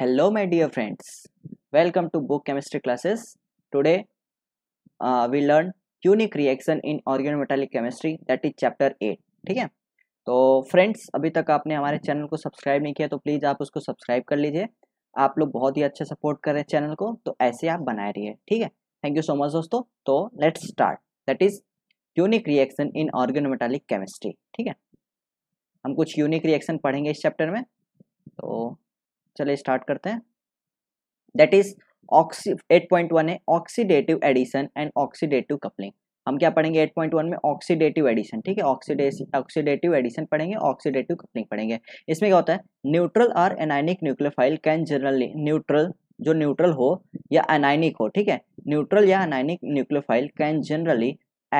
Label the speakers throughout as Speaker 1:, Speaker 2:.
Speaker 1: Hello my dear friends welcome to book chemistry classes today we learn unique reaction in organometallic chemistry that is chapter eight ठीक है तो friends अभी तक आपने हमारे channel को सब्सक्राइब नहीं किया तो प्लीज़ आप उसको सब्सक्राइब कर लीजिए आप लोग बहुत ही अच्छा सपोर्ट कर रहे हैं चैनल को तो ऐसे आप बनाए रहिए ठीक है थैंक यू सो मच दोस्तों तो let's start that is unique reaction in organometallic chemistry ठीक है हम कुछ यूनिक रिएक्शन पढ़ेंगे इस चैप्टर में तो चले स्टार्ट करते हैं that is oxy eight point one है oxidative addition and oxidative coupling हम क्या पढ़ेंगे 8.1 में ऑक्सीडेटिव एडिशन ठीक है ऑक्सीडेशन ऑक्सीडेटिव एडिशन पढ़ेंगे ऑक्सीडेटिव कपलिंग पढ़ेंगे इसमें क्या होता है neutral or anionic nucleophile can generally neutral जो न्यूट्रल हो या एनाइनिक हो ठीक है न्यूट्रल या anionic nucleophile can generally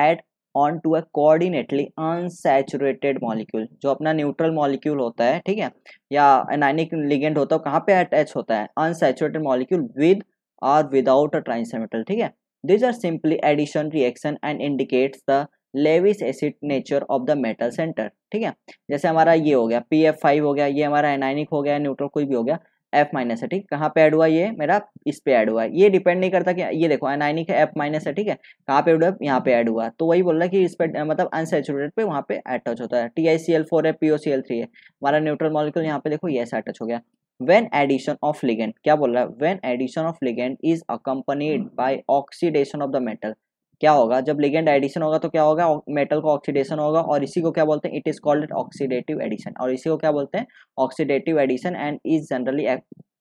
Speaker 1: add on to a coordinatively unsaturated molecule जो अपना न्यूट्रल मॉलिक्यूल होता है ठीक है या एनाइनिक लिगेंड होता है कहाँ पे अटैच होता है अनसेचुरेटेड मॉलिक्यूल विद और विदाउट अ ट्रांसमेटल ठीक है these are simply addition reaction and indicates the Lewis acid nature of the metal centre ठीक है जैसे हमारा ये हो गया पी एफ फाइव हो गया ये हमारा एनाइनिक हो गया न्यूट्रल कोई भी हो गया एफ माइनस है ठीक कहाँ पे ऐड हुआ ये मेरा इस पे ऐड हुआ है ये डिपेंड नहीं करता कि ये देखो अनाइनिक है एफ माइनस है ठीक है कहाँ पे ऐड यहाँ पे ऐड हुआ तो वही बोल रहा है कि इस पे मतलब अनसेचुरेटेड पे वहाँ पे अटैच होता है T I C L four है P O C L three है हमारा न्यूट्रल मॉलिक्यूल यहाँ पे देखो ये ऐसा अटैच हो गया वेन एडिशन ऑफ लिगेंट क्या बोल रहा है when addition of ligand is accompanied by oxidation of the metal क्या होगा जब लिगेंड एडिशन होगा तो क्या होगा मेटल का ऑक्सीडेशन होगा और इसी को क्या बोलते हैं it is called oxidative addition और इसी को क्या बोलते हैं oxidative addition and is generally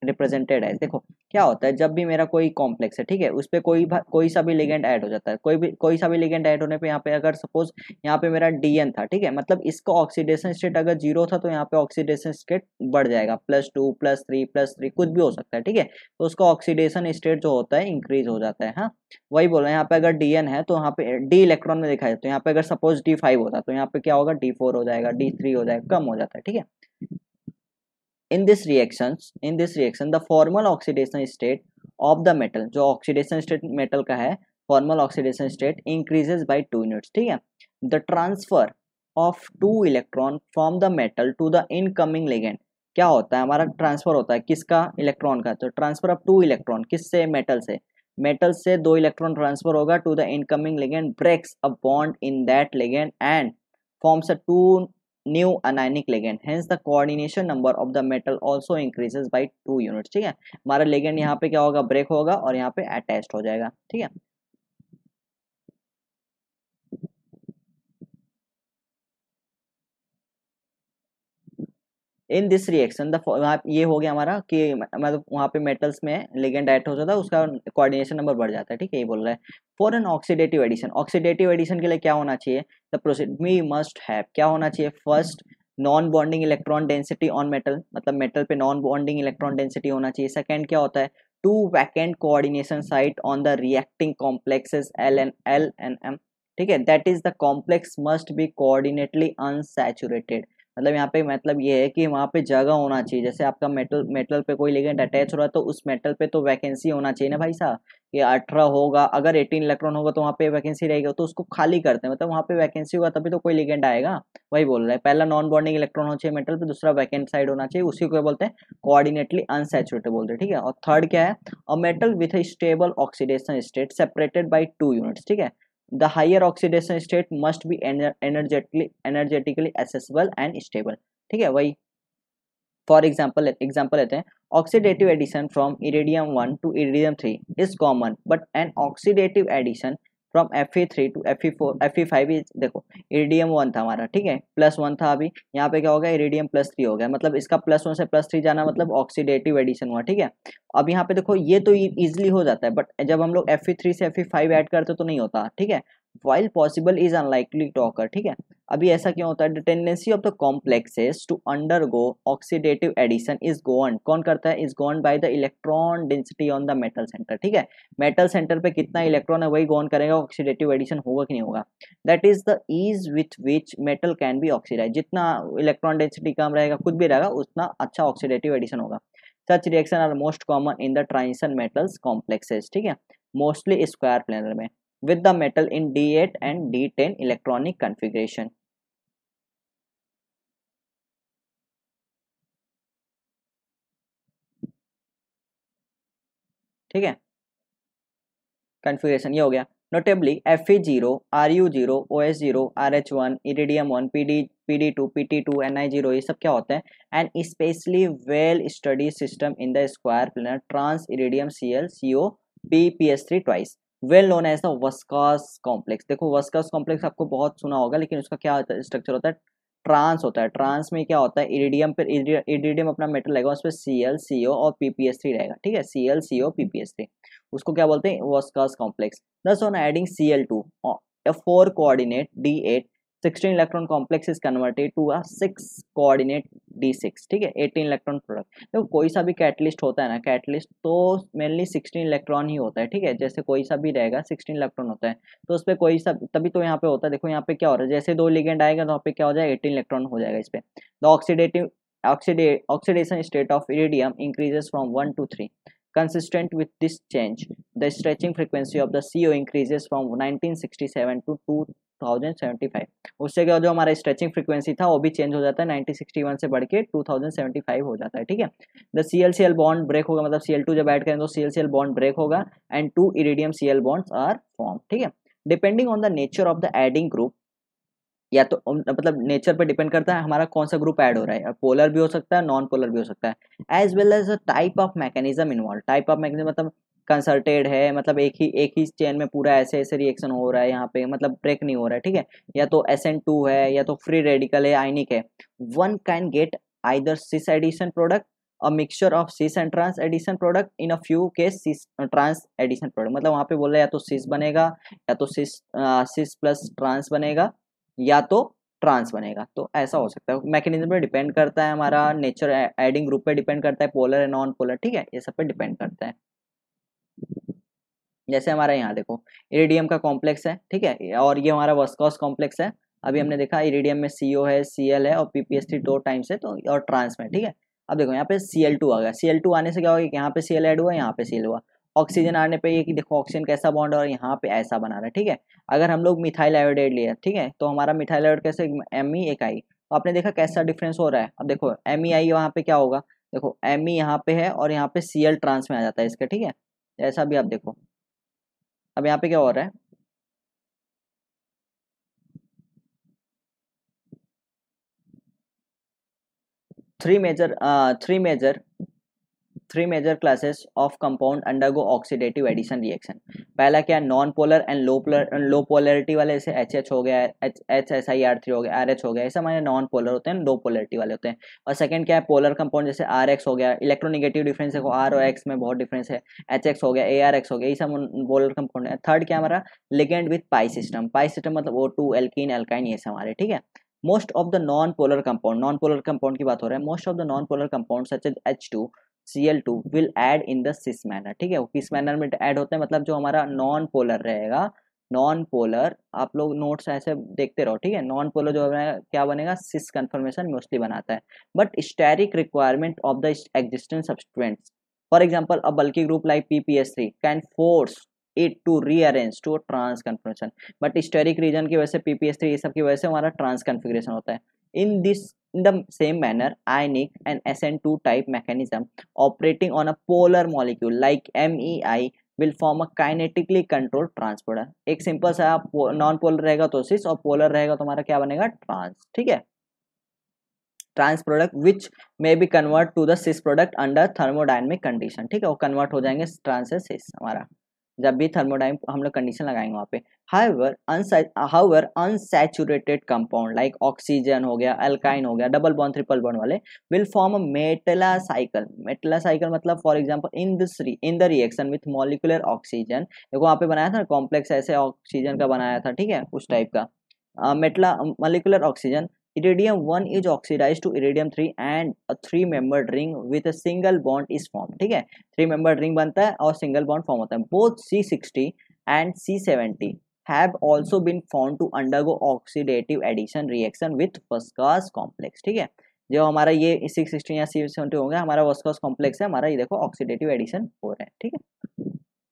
Speaker 1: represented है देखो क्या होता है जब भी मेरा कोई कॉम्प्लेक्स है ठीक है उस पर कोई कोई सा भी लिगेंड ऐड हो जाता है कोई भी कोई सा भी लिगेंड ऐड होने पे यहाँ पे अगर सपोज यहाँ पे मेरा डीएन था ठीक है मतलब इसका ऑक्सीडेशन स्टेट अगर जीरो था तो यहाँ पे ऑक्सीडेशन स्टेट बढ़ जाएगा plus two plus three plus three कुछ भी हो सकता है ठीक है तो उसका ऑक्सीडेशन स्टेट जो होता है इंक्रीज हो जाता है हाँ वही तो हैं यहाँ पे अगर डी है तो यहाँ पे डी इलेक्ट्रॉन में दिखाया जाता है यहाँ पे अगर सपोज डी होता तो यहाँ पे क्या होगा डी हो जाएगा डी हो जाएगा कम हो जाता है ठीक है in this reactions in this reaction the formal oxidation state of the metal जो oxidation state metal का है formal oxidation state increases by two units ठीक है the transfer of two electron from the metal to the incoming ligand क्या होता है हमारा transfer होता है किसका इलेक्ट्रॉन का तो ट्रांसफर ऑफ टू इलेक्ट्रॉन किससे मेटल से मेटल से दो इलेक्ट्रॉन ट्रांसफर होगा to the incoming ligand breaks a bond in that ligand and forms a two new anionic ligand hence the coordination number of the metal also increases by two unit ठीक है हमारा ligand यहाँ पे क्या होगा break होगा और यहाँ पे अटैच हो जाएगा ठीक है इन दिस रिएक्शन ये हो गया हमारा कि मतलब वहाँ पे मेटल्स में लिगेंड ऐड हो जाता है उसका कोऑर्डिनेशन नंबर बढ़ जाता है ठीक है ये बोल रहा है for an oxidative addition oxidative addition के लिए क्या होना चाहिए the proceed me must have क्या होना चाहिए first non bonding electron density on metal मतलब मेटल पे नॉन बॉन्डिंग इलेक्ट्रॉन डेंसिटी होना चाहिए सेकेंड क्या होता है two vacant coordination site on the reacting complexes L N L N M ठीक है that is the complex must be coordinatively unsaturated मतलब यहाँ पे मतलब ये है कि वहाँ पे जगह होना चाहिए जैसे आपका मेटल मेटल पे कोई लेगेंट अटैच हो रहा है तो उस मेटल पे तो वैकेंसी होना चाहिए ना भाई साहब कि अठारह होगा अगर एटीन इलेक्ट्रॉन होगा तो वहाँ पे वैकेंसी रहेगी तो उसको खाली करते हैं मतलब वहाँ पे वैकेंसी होगा तभी तो कोई लिगेंट आएगा वही बोल रहे हैं पहला नॉन बॉन्डिंग इलेक्ट्रॉन होना चाहिए मेटल पर दूसरा वैकेंट साइड होना चाहिए उसी को बोलते हैं कोऑर्डिनेटली अनसेचुरेटेड बोलते हैं ठीक है और थर्ड क्या है a metal with a stable oxidation state separated by two units ठीक है the higher oxidation state must be energetically accessible and stable ठीक है वही for example example लेते हैं oxidative mm-hmm. addition from iridium 1 to iridium 3 is common but an oxidative addition from F E three to F E four F E five is देखो iridium one था हमारा ठीक है प्लस वन था अभी यहाँ पे क्या हो गया इरिडियम प्लस थ्री हो गया मतलब इसका प्लस वन से प्लस थ्री जाना मतलब ऑक्सीडेटिव एडिशन हुआ ठीक है अब यहाँ पे देखो ये तो ईजिली e-, हो जाता है बट जब हम लोग एफ ई थ्री से एफ ई फाइव ऐड करते तो नहीं होता ठीक है while possible is unlikely to occur ठीक है अभी ऐसा क्यों होता है the tendency of the complexes to undergo oxidative addition is gone कौन करता है is gone by the electron density on the metal centre ठीक है मेटल सेंटर पे कितना इलेक्ट्रॉन है वही गोन करेगा ऑक्सीडेटिव एडिशन होगा कि नहीं होगा that is the ease with which metal can be oxidise जितना इलेक्ट्रॉन डेंसिटी कम रहेगा खुद भी रहेगा उतना अच्छा ऑक्सीडेटिव एडिशन होगा such reaction are most common in the transition metals complexes ठीक है मोस्टली स्क्वायर प्लेनर में with the metal in D8 and D10 electronic configuration. ठीक है कन्फ्यूगेशन ये हो गया notably F E zero R U zero O S zero R H one iridium one P D P D two P T two N I zero ये सब क्या होते हैं and specially well study system in the square planar trans iridium C L C O P P S three twice well known as the Vaska's complex देखो Vaska's complex आपको बहुत सुना होगा लेकिन उसका क्या होता है स्ट्रक्चर होता है ट्रांस होता है ट्रांस में क्या होता है इरिडियम पर इरिडियम अपना मेटल रहेगा उस पर सी एल सी ओ और पी पी एस थ्री रहेगा ठीक है C L C O P P S three उसको क्या बोलते हैं Vaska's complex thus on adding C L two four coordinate D eight 16 complex is converted to to six coordinate D six ठीक है 18 electron product देखो कोई सा भी कैटलिस्ट होता है ना कैटलिस्ट तो मेनली 16 इलेक्ट्रॉन ही होता है ठीक है जैसे कोई सा भी रहेगा 16 इलेक्ट्रॉन होता है तो उस पर कोई सा तभी तो यहाँ पे होता है देखो यहाँ पे क्या हो रहा है जैसे दो लिगेंड आएगा तो यहाँ पे क्या हो जाएगा एटीन इलेक्ट्रॉन हो जाएगा इस पर the oxidative oxide oxidation state of iridium increases from one to three Consistent with this change, the stretching frequency of the CO increases from 1967 to 2075. उससे क्या जो हमारा स्ट्रेचिंग फ्रीक्वेंसी था वो भी चेंज हो जाता है 1961 से बढ़ के 2075 हो जाता है ठीक है the C L C L bond break होगा मतलब सी एल टू जब ऐड करें तो C L C L bond break होगा and two iridium C L bonds are form ठीक है depending on the nature of the adding group या तो मतलब नेचर पे डिपेंड करता है हमारा कौन सा ग्रुप ऐड हो रहा है पोलर भी हो सकता है नॉन पोलर भी हो सकता है as well as a type of mechanism involve type of mechanism मतलब कंसर्टेड है मतलब एक ही एक ही चेन में पूरा ऐसे ऐसे रिएक्शन हो रहा है यहाँ पे मतलब ब्रेक नहीं हो रहा है ठीक है या तो एस टू है या तो फ्री रेडिकल है आइनिक है one can get either cis addition product a mixture of cis and trans addition product in a few case cis trans addition product मतलब वहाँ पे बोल रहे या तो सिस बनेगा या तो सिस सिस प्लस ट्रांस बनेगा या तो ट्रांस बनेगा तो ऐसा हो सकता है मैकेनिज्म पे डिपेंड करता है हमारा नेचर एडिंग ग्रुप पे डिपेंड करता है पोलर एंड नॉन पोलर ठीक है ये सब पे डिपेंड करता है जैसे हमारा यहाँ देखो इरिडियम का कॉम्प्लेक्स है ठीक है और ये हमारा वस्कॉस कॉम्प्लेक्स है अभी हमने देखा इरिडियम में सी है सी है और पीपीएसटी दो टाइम्स है तो और ट्रांस में ठीक है अब देखो यहाँ पे सी आ गया सी आने से क्या होगा कि यहाँ पे सी एड हुआ यहाँ पे सी हुआ ऑक्सीजन आने पे ये कि देखो ऑक्सीजन कैसा बॉन्ड है और यहाँ पे ऐसा बना रहा है ठीक है अगर हम लोग मिथाइल आयोडेड लिया ठीक है तो हमारा मिथाइल आयोड कैसे एम ई एक आई तो आपने देखा कैसा डिफरेंस हो रहा है अब देखो एम ई आई वहाँ पे क्या होगा देखो एम ई e यहाँ पे है और यहाँ पे सी एल ट्रांस में आ जाता है इसका ठीक है ऐसा भी आप देखो अब यहाँ पे क्या हो रहा है three major three major three major classes of compound undergo oxidative addition reaction पहला क्या है non polar and low polar low polarity वाले जैसे एच एच हो गया H S I R three हो गया आर एच हो गया ऐसे हमारे नॉन पोलर होते हैं लो पोलरिटी वाले होते हैं और सेकंड क्या है पोलर कंपाउंड जैसे आर एक्स हो गया इलेक्ट्रोनिगेटिव डिफरेंस है आर और एक्स में बहुत डिफरेंस है एच एक्स हो गया ए आर एक्स हो गया ये सब पोलर कंपाउंड है थर्ड क्या हमारा ligand with pi system pi system मतलब ओ टू एल्किन एल्काइन ये सब हमारे ठीक है most of the non polar compound non polar compound की बात हो रहा है most of the non polar compound such as H two C L two will add in this manner ठीक है वो किस मैनर में एड होते हैं मतलब जो हमारा नॉन पोलर रहेगा नॉन पोलर आप लोग नोट्स ऐसे देखते रहो ठीक है नॉन पोलर जो है क्या बनेगा सिस कन्फर्मेशन मोस्टली बनाता है but steric requirement of the existent substance for example a bulky group like P P S three can force it to rearrange to trans conformation but steric reason की वजह से PPS three ये सब की वजह से हमारा ट्रांस कन्फिग्रेशन होता है in in this the same manner ionic and S N two type mechanism operating on a polar molecule like M E I will form a kinetically control transporter एक simple सा non polar रहेगा तो सिस और polar रहेगा तो हमारा क्या बनेगा ट्रांस ठीक है trans product which may be convert to the cis product under thermodynamic condition ठीक है वो कन्वर्ट हो जाएंगे ट्रांस से सिस हमारा जब भी थर्मोडाइन हम लोग कंडीशन लगाएंगे वहाँ पे however however unsaturated compound like oxygen हो गया अल्काइन हो गया डबल बॉन्ड ट्रिपल बॉन्ड वाले will form a metallacycle metallacycle मतलब for example in this in the reaction with molecular oxygen देखो वहाँ पे बनाया था ना कॉम्प्लेक्स ऐसे ऑक्सीजन का बनाया था ठीक है उस टाइप का metalla molecular oxygen iridium one is oxidise to iridium three and three membered ring with a single bond is form ठीक है थ्री मेंबर्ड रिंग बनता है और सिंगल बॉन्ड फॉर्म होता है both C sixty and C seventy have also been form to undergo oxidative addition reaction with Vaska's complex ठीक है जो हमारा ये सिक्स सिक्सटी या सी सेवेंटी होंगे हमारा वस्कॉस कॉम्प्लेक्स है हमारा ये देखो ऑक्सीडेटिव एडिशन हो रहा है ठीक है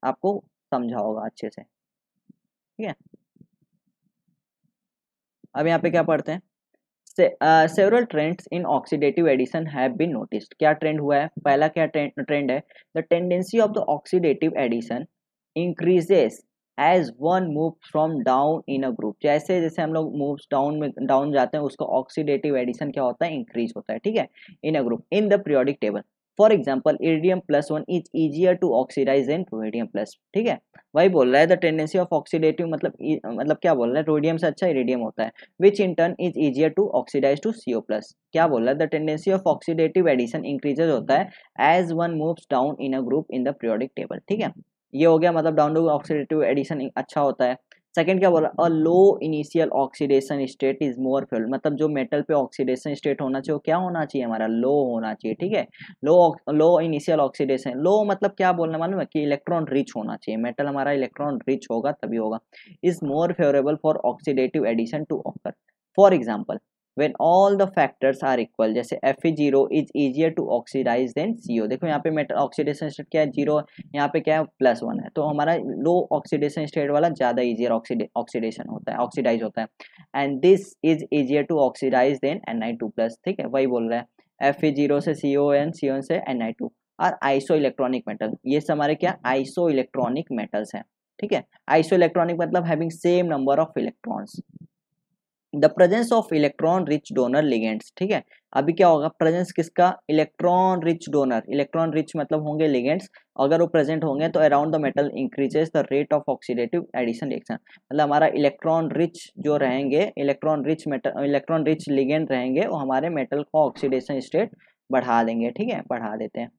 Speaker 1: आपको समझा होगा अच्छे से ठीक है अब यहाँ पे क्या पढ़ते हैं several trends in oxidative addition have been noticed क्या ट्रेंड हुआ है पहला क्या ट्रेंड है the tendency of the oxidative addition increases as one move from down in a group जैसे जैसे हम लोग मूव डाउन में डाउन जाते हैं उसका ऑक्सीडेटिव एडिशन क्या होता है इंक्रीज होता है ठीक है in a group in the periodic table for example iridium plus one is easier to oxidise in rhodium plus ठीक है वही बोल रहा है द टेंडेंसी ऑफ ऑक्सीडेटिव मतलब मतलब क्या बोल रहा है रोडियम से अच्छा इरेडियम होता है which in turn is easier to oxidise to CO plus क्या बोल रहा है the tendency of oxidative addition increases होता है as one moves down in a group in the periodic table ठीक है ये हो गया मतलब डाउन टू ऑक्सीडेटिव एडिशन अच्छा होता है सेकेंड क्या बोला a low initial oxidation state is more fuel मतलब जो मेटल पे ऑक्सीडेशन स्टेट होना चाहिए वो क्या होना चाहिए हमारा लो होना चाहिए ठीक है लो लो इनिशियल ऑक्सीडेशन लो मतलब क्या बोलना मालूम है कि इलेक्ट्रॉन रिच होना चाहिए मेटल हमारा इलेक्ट्रॉन रिच होगा तभी होगा is more favourable for oxidative addition to offer for example when all the factors are equal जैसे F E zero is easier to oxidise than C O देखो यहाँ पे मेटल ऑक्सीडेशन स्टेट क्या है zero यहाँ पे क्या है प्लस वन है तो हमारा लो ऑक्सीडेशन स्टेट वाला ज़्यादा ईजियर ऑक्सीडेशन होता है ऑक्सीडाइज होता है and this is easier to oxidise than N I two plus ठीक है वही बोल रहे हैं एफ ई जीरो से C O N C on से एन आई टू और आइसो इलेक्ट्रॉनिक मेटल ये सब हमारे क्या आइसो इलेक्ट्रॉनिक मेटल्स हैं ठीक है आइसो इलेक्ट्रॉनिक मतलब having same number of electrons the presence of electron rich donor ligands ठीक है अभी क्या होगा प्रेजेंस किसका electron rich donor electron rich मतलब होंगे लिगेंड्स अगर वो प्रेजेंट होंगे तो around the metal increases the rate of oxidative addition reaction मतलब हमारा इलेक्ट्रॉन रिच जो रहेंगे electron rich metal electron rich ligand रहेंगे वो हमारे मेटल का ऑक्सीडेशन स्टेट बढ़ा देंगे ठीक है बढ़ा देते हैं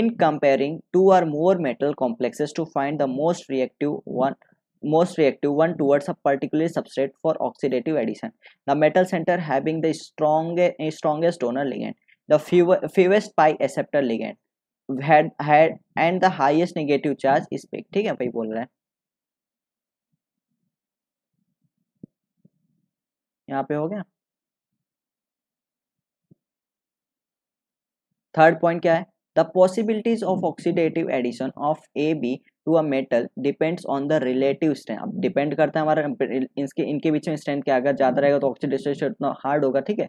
Speaker 1: in comparing two are more metal complexes to find the most reactive one most reactive one towards a particular substrate for oxidative addition. The metal center having the strongest, strongest donor ligand, the fewer, fewest pi acceptor ligand had had and the highest negative charge इस पे ठीक है भाई बोल रहे हैं यहाँ पे हो गया थर्ड पॉइंट क्या है the possibilities of oxidative addition of A B to a metal depends on the relative strength अब डिपेंड करता है हमारा इसके इनके बीच में स्ट्रेंथ क्या अगर ज़्यादा रहेगा तो ऑक्सीडेशन उतना हार्ड होगा ठीक है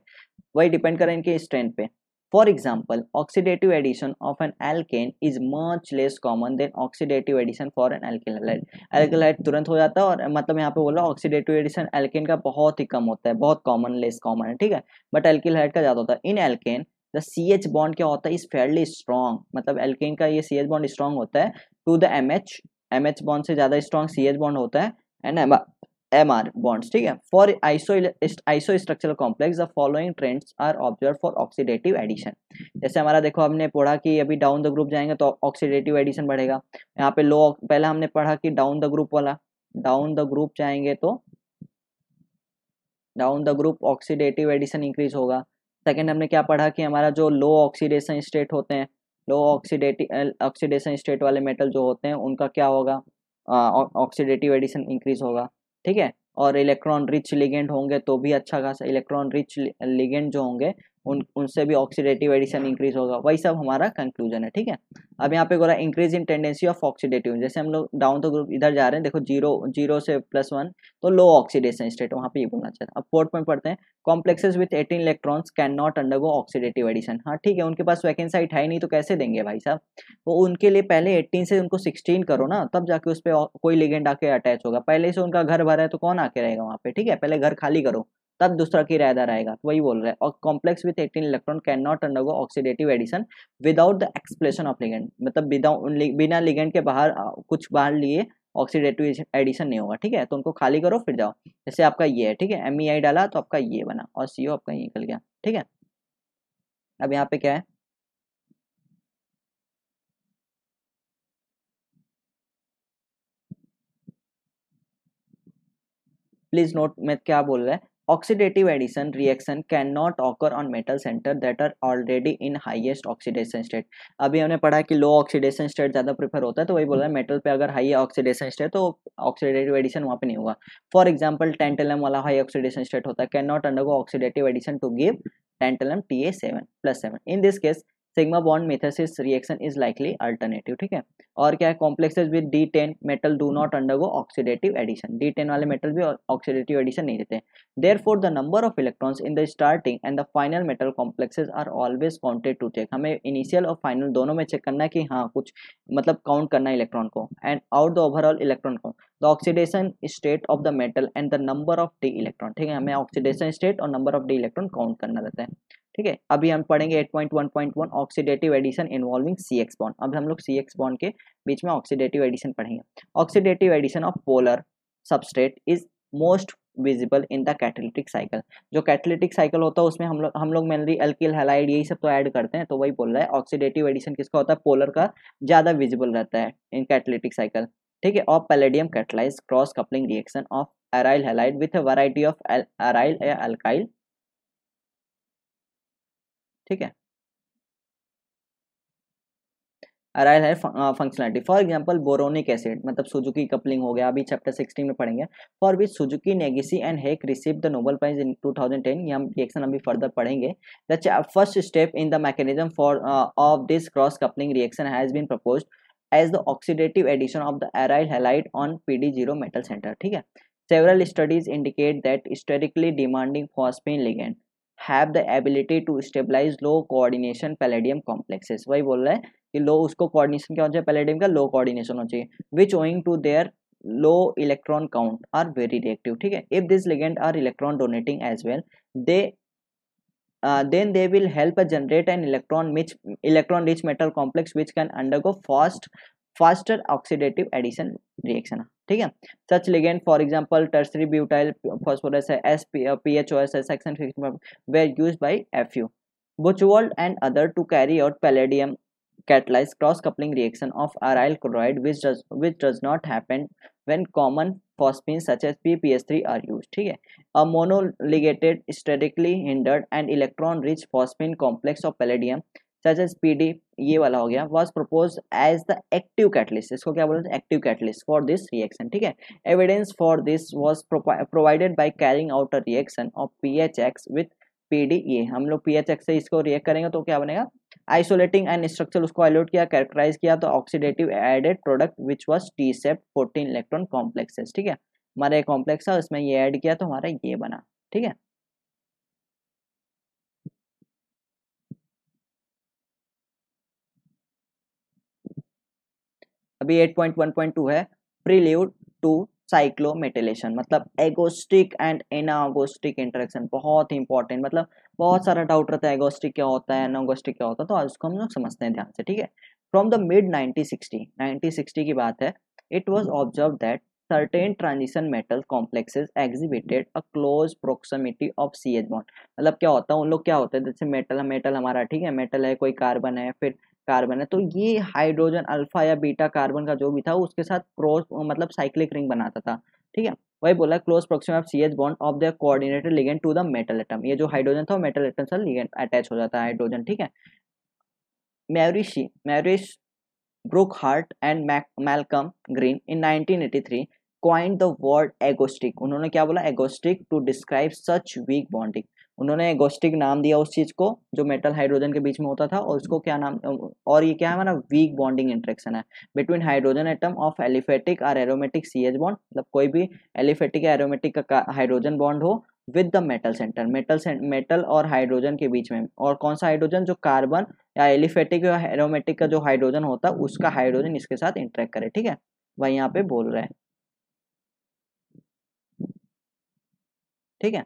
Speaker 1: वही डिपेंड करें इनके स्ट्रेंथ पे for example oxidative addition of an alkane is much less common than oxidative addition for an alkyl halide alkyl halide तुरंत हो जाता है और मतलब यहाँ पे बोला ऑक्सीडेटिव एडिशन एल्केन का बहुत ही कम होता है बहुत कॉमन लेस कॉमन है ठीक है बट एल्केलाइट का ज़्यादा होता है in alkane the C H bond क्या होता है इज फेयरली स्ट्रॉन्ग मतलब एल्केन का ये सी एच बॉन्ड स्ट्रॉन्ग होता है to the M H M H bond से ज़्यादा स्ट्रॉन्ग सी एच बॉन्ड होता है and M M R bonds ठीक है for iso isostructural complex the following trends are observe for oxidative addition जैसे हमारा देखो हमने पढ़ा कि अभी डाउन द ग्रुप जाएंगे तो ऑक्सीडेटिव एडिशन बढ़ेगा यहाँ पे लो पहले हमने पढ़ा कि डाउन द ग्रुप वाला डाउन द ग्रुप जाएंगे तो down the group oxidative addition increase होगा सेकेंड हमने क्या पढ़ा कि हमारा जो लो ऑक्सीडेशन स्टेट होते हैं लो ऑक्सीडेटिव ऑक्सीडेशन स्टेट वाले मेटल जो होते हैं उनका क्या होगा ऑक्सीडेटिव एडिशन इंक्रीज होगा ठीक है और इलेक्ट्रॉन रिच लिगेंड होंगे तो भी अच्छा खासा इलेक्ट्रॉन रिच लिगेंड जो होंगे उन उनसे भी ऑक्सीडेटिव एडिशन इंक्रीज होगा वही सब हमारा कंक्लूजन है ठीक है अब यहाँ पे बोला increase in tendency of oxidative जैसे हम लोग डाउन तो ग्रुप इधर जा रहे हैं देखो जीरो जीरो से प्लस वन तो लो ऑक्सीडेशन स्टेट वहाँ पे ये बोलना चाहिए अब फोर्थ पॉइंट पढ़ते हैं complexes with eighteen electrons can not undergo oxidative addition हाँ ठीक है उनके पास वैकेंट साइट है नहीं तो कैसे देंगे भाई साहब वो उनके लिए पहले एट्टीन से उनको सिक्सटीन करो ना तब जाके उस पर कोई लिगेंड आके अटैच होगा पहले से उनका घर भरा है तो कौन आके रहेगा वहाँ पे ठीक है पहले घर खाली करो तब दूसरा की रायदार आएगा तो वही बोल रहे हैं और complex with eighteen electron can not undergo oxidative addition without the expulsion of ligand मतलब विदाउट बिना लिगेंड के बाहर कुछ बाहर लिए ऑक्सीडेटिव एडिशन नहीं होगा ठीक है तो उनको खाली करो फिर जाओ जैसे आपका ये है ठीक है एम ई e डाला तो आपका ये बना और सी आपका ये निकल गया ठीक है अब यहाँ पे क्या है प्लीज नोट मैं क्या बोल रहा है Oxidative addition reaction cannot occur on metal center that are already in highest oxidation state. अभी हमने पढ़ा कि लो ऑक्सीडेशन स्टेट ज़्यादा प्रीफर होता है तो वही बोल रहा है मेटल पे अगर हाई ऑक्सीडेशन स्टेट तो ऑक्सीडेटिव एडिशन वहाँ पे नहीं होगा फॉर एग्जाम्पल टेंटेलम वाला हाई ऑक्सीडेशन स्टेट होता है can not undergo oxidative addition to give tantalum ta7 plus 7 in this case sigma bond metathesis reaction is likely alternative ठीक है और क्या है complexes with D ten metal do not undergo oxidative addition D ten वाले metal भी oxidative addition नहीं देते देर four the number of electrons in the starting and the final metal complexes are always counted to check हमें initial और final दोनों में check करना है कि हाँ कुछ मतलब काउंट करना है इलेक्ट्रॉन को and out the overall electron को the oxidation state of the metal and the number of D electron ठीक है हमें ऑक्सीडेशन स्टेट और number of D electron count करना रहता है ठीक है अभी हम पढ़ेंगे 8.1.1 oxidative addition involving C X bond अब हम लोग सी एक्स बॉन्ड के बीच में ऑक्सीडेटिव एडिशन पढ़ेंगे oxidative addition of polar substrate is most visible in the catalytic cycle जो कैटलिटिक साइकिल होता है उसमें हम लोग हम लोग मेनली एल्किल हेलाइड यही सब तो ऐड करते हैं तो वही बोल रहा है ऑक्सीडेटिव एडिशन किसका होता है पोलर का ज़्यादा विजिबल रहता है इन कैटलिटिक साइकिल ठीक है of palladium catalyse cross coupling reaction of aryl halide with a variety of aryl या अल्काइल ठीक है अराइल है functionality for example boronic acid मतलब सुजुकी कपलिंग हो गया अभी चैप्टर सिक्सटीन में पढ़ेंगे for which Suzuki Negishi and Heck receive the Nobel prize in ten ये हम रिएक्शन अभी फर्दर पढ़ेंगे the first step in the mechanism for of this cross coupling reaction has been propose as the oxidative addition of the aryl halide on PD zero metal centre ठीक है several studies indicate that sterically demanding phosphine ligand have the ability to stabilise low coordination palladium complexes वही बोल रहा है कि लो उसको coordination क्या होना चाहिए पैलेडियम का लो कोऑर्डिनेशन होना चाहिए which owing to their low electron count are very reactive ठीक है if this ligand are electron donating as well they then they will help generate an electron rich electron rich metal complex which can undergo fast faster oxidative addition reaction ठीक है such ligand for example tertiary butyl phosphorus है S P H O S है section we use by F U Buchwald and other to carry out palladium catalyze cross coupling reaction of aryl chloride which does which does not happen when common phosphines such as pps3 are used ठीक है a monoligated statically hindered and electron rich phosphine complex of palladium such as P ये वाला हो गया was propose as the active catalyst इसको क्या बोलते हैं active catalyst for this reaction ठीक है evidence for this was provided by carrying out a reaction of P H X with P D ये हम लोग पी एच एक्स से इसको रिएक्ट करेंगे तो क्या बनेगा आइसोलेटिंग एंड स्ट्रक्चर उसको आइलोट किया कैरेक्टराइज किया तो oxidative added product which was T shaped fourteen electron complexes ठीक है हमारा ये कॉम्प्लेक्स था उसमें ये ऐड किया तो हमारा ये बना ठीक है अभी 8.1.2 है प्रिल्यूड टू साइक्लोमेटिलेशन मतलब एगोस्टिक एंड एनागोस्टिक इंटरेक्शन बहुत ही इंपॉर्टेंट मतलब बहुत सारा डाउट रहता है एगोस्टिक क्या होता है एनागोस्टिक क्या होता है तो आज उसको हम लोग समझते हैं ध्यान से ठीक है from the mid nineteen sixty nineteen sixty की बात है it was observe that certain transition metal complexes complexes a close close of C H bond मतलब क्या होता है उन लोग क्या होते हैं जैसे मेटल मेटल हमारा ठीक है मेटल है कोई कार्बन है फिर कार्बन है तो ये हाइड्रोजन अल्फा या बीटा कार्बन का जो भी था उसके साथ क्रॉस मतलब साइक्लिक रिंग बनाता था ठीक है वही बोला close proximity of C H bond of the coordinated ligand to the metal atom ये जो हाइड्रोजन था मेटल एटम से लिगेंड अटैच हो जाता है हाइड्रोजन ठीक है Maurice Maurice Brookhart and Malcolm Green in 1983 coined the word agostic उन्होंने क्या बोला agostic to describe such weak bonding उन्होंने गोस्टिक नाम दिया उस चीज़ को जो मेटल हाइड्रोजन के बीच में होता था और उसको क्या नाम और ये क्या है हमारा वीक बॉन्डिंग इंट्रेक्शन है between hydrogen atom of aliphatic और एरोमेटिक सी एच बॉन्ड मतलब कोई भी एलिफेटिक या एरोमेटिक का हाइड्रोजन बॉन्ड हो with the metal centre metal metal और हाइड्रोजन के बीच में और कौन सा हाइड्रोजन जो कार्बन या एलिफेटिक या एरोमेटिक का जो हाइड्रोजन होता है उसका हाइड्रोजन इसके साथ इंट्रैक्ट करे ठीक है वह यहाँ पे बोल रहे हैं ठीक है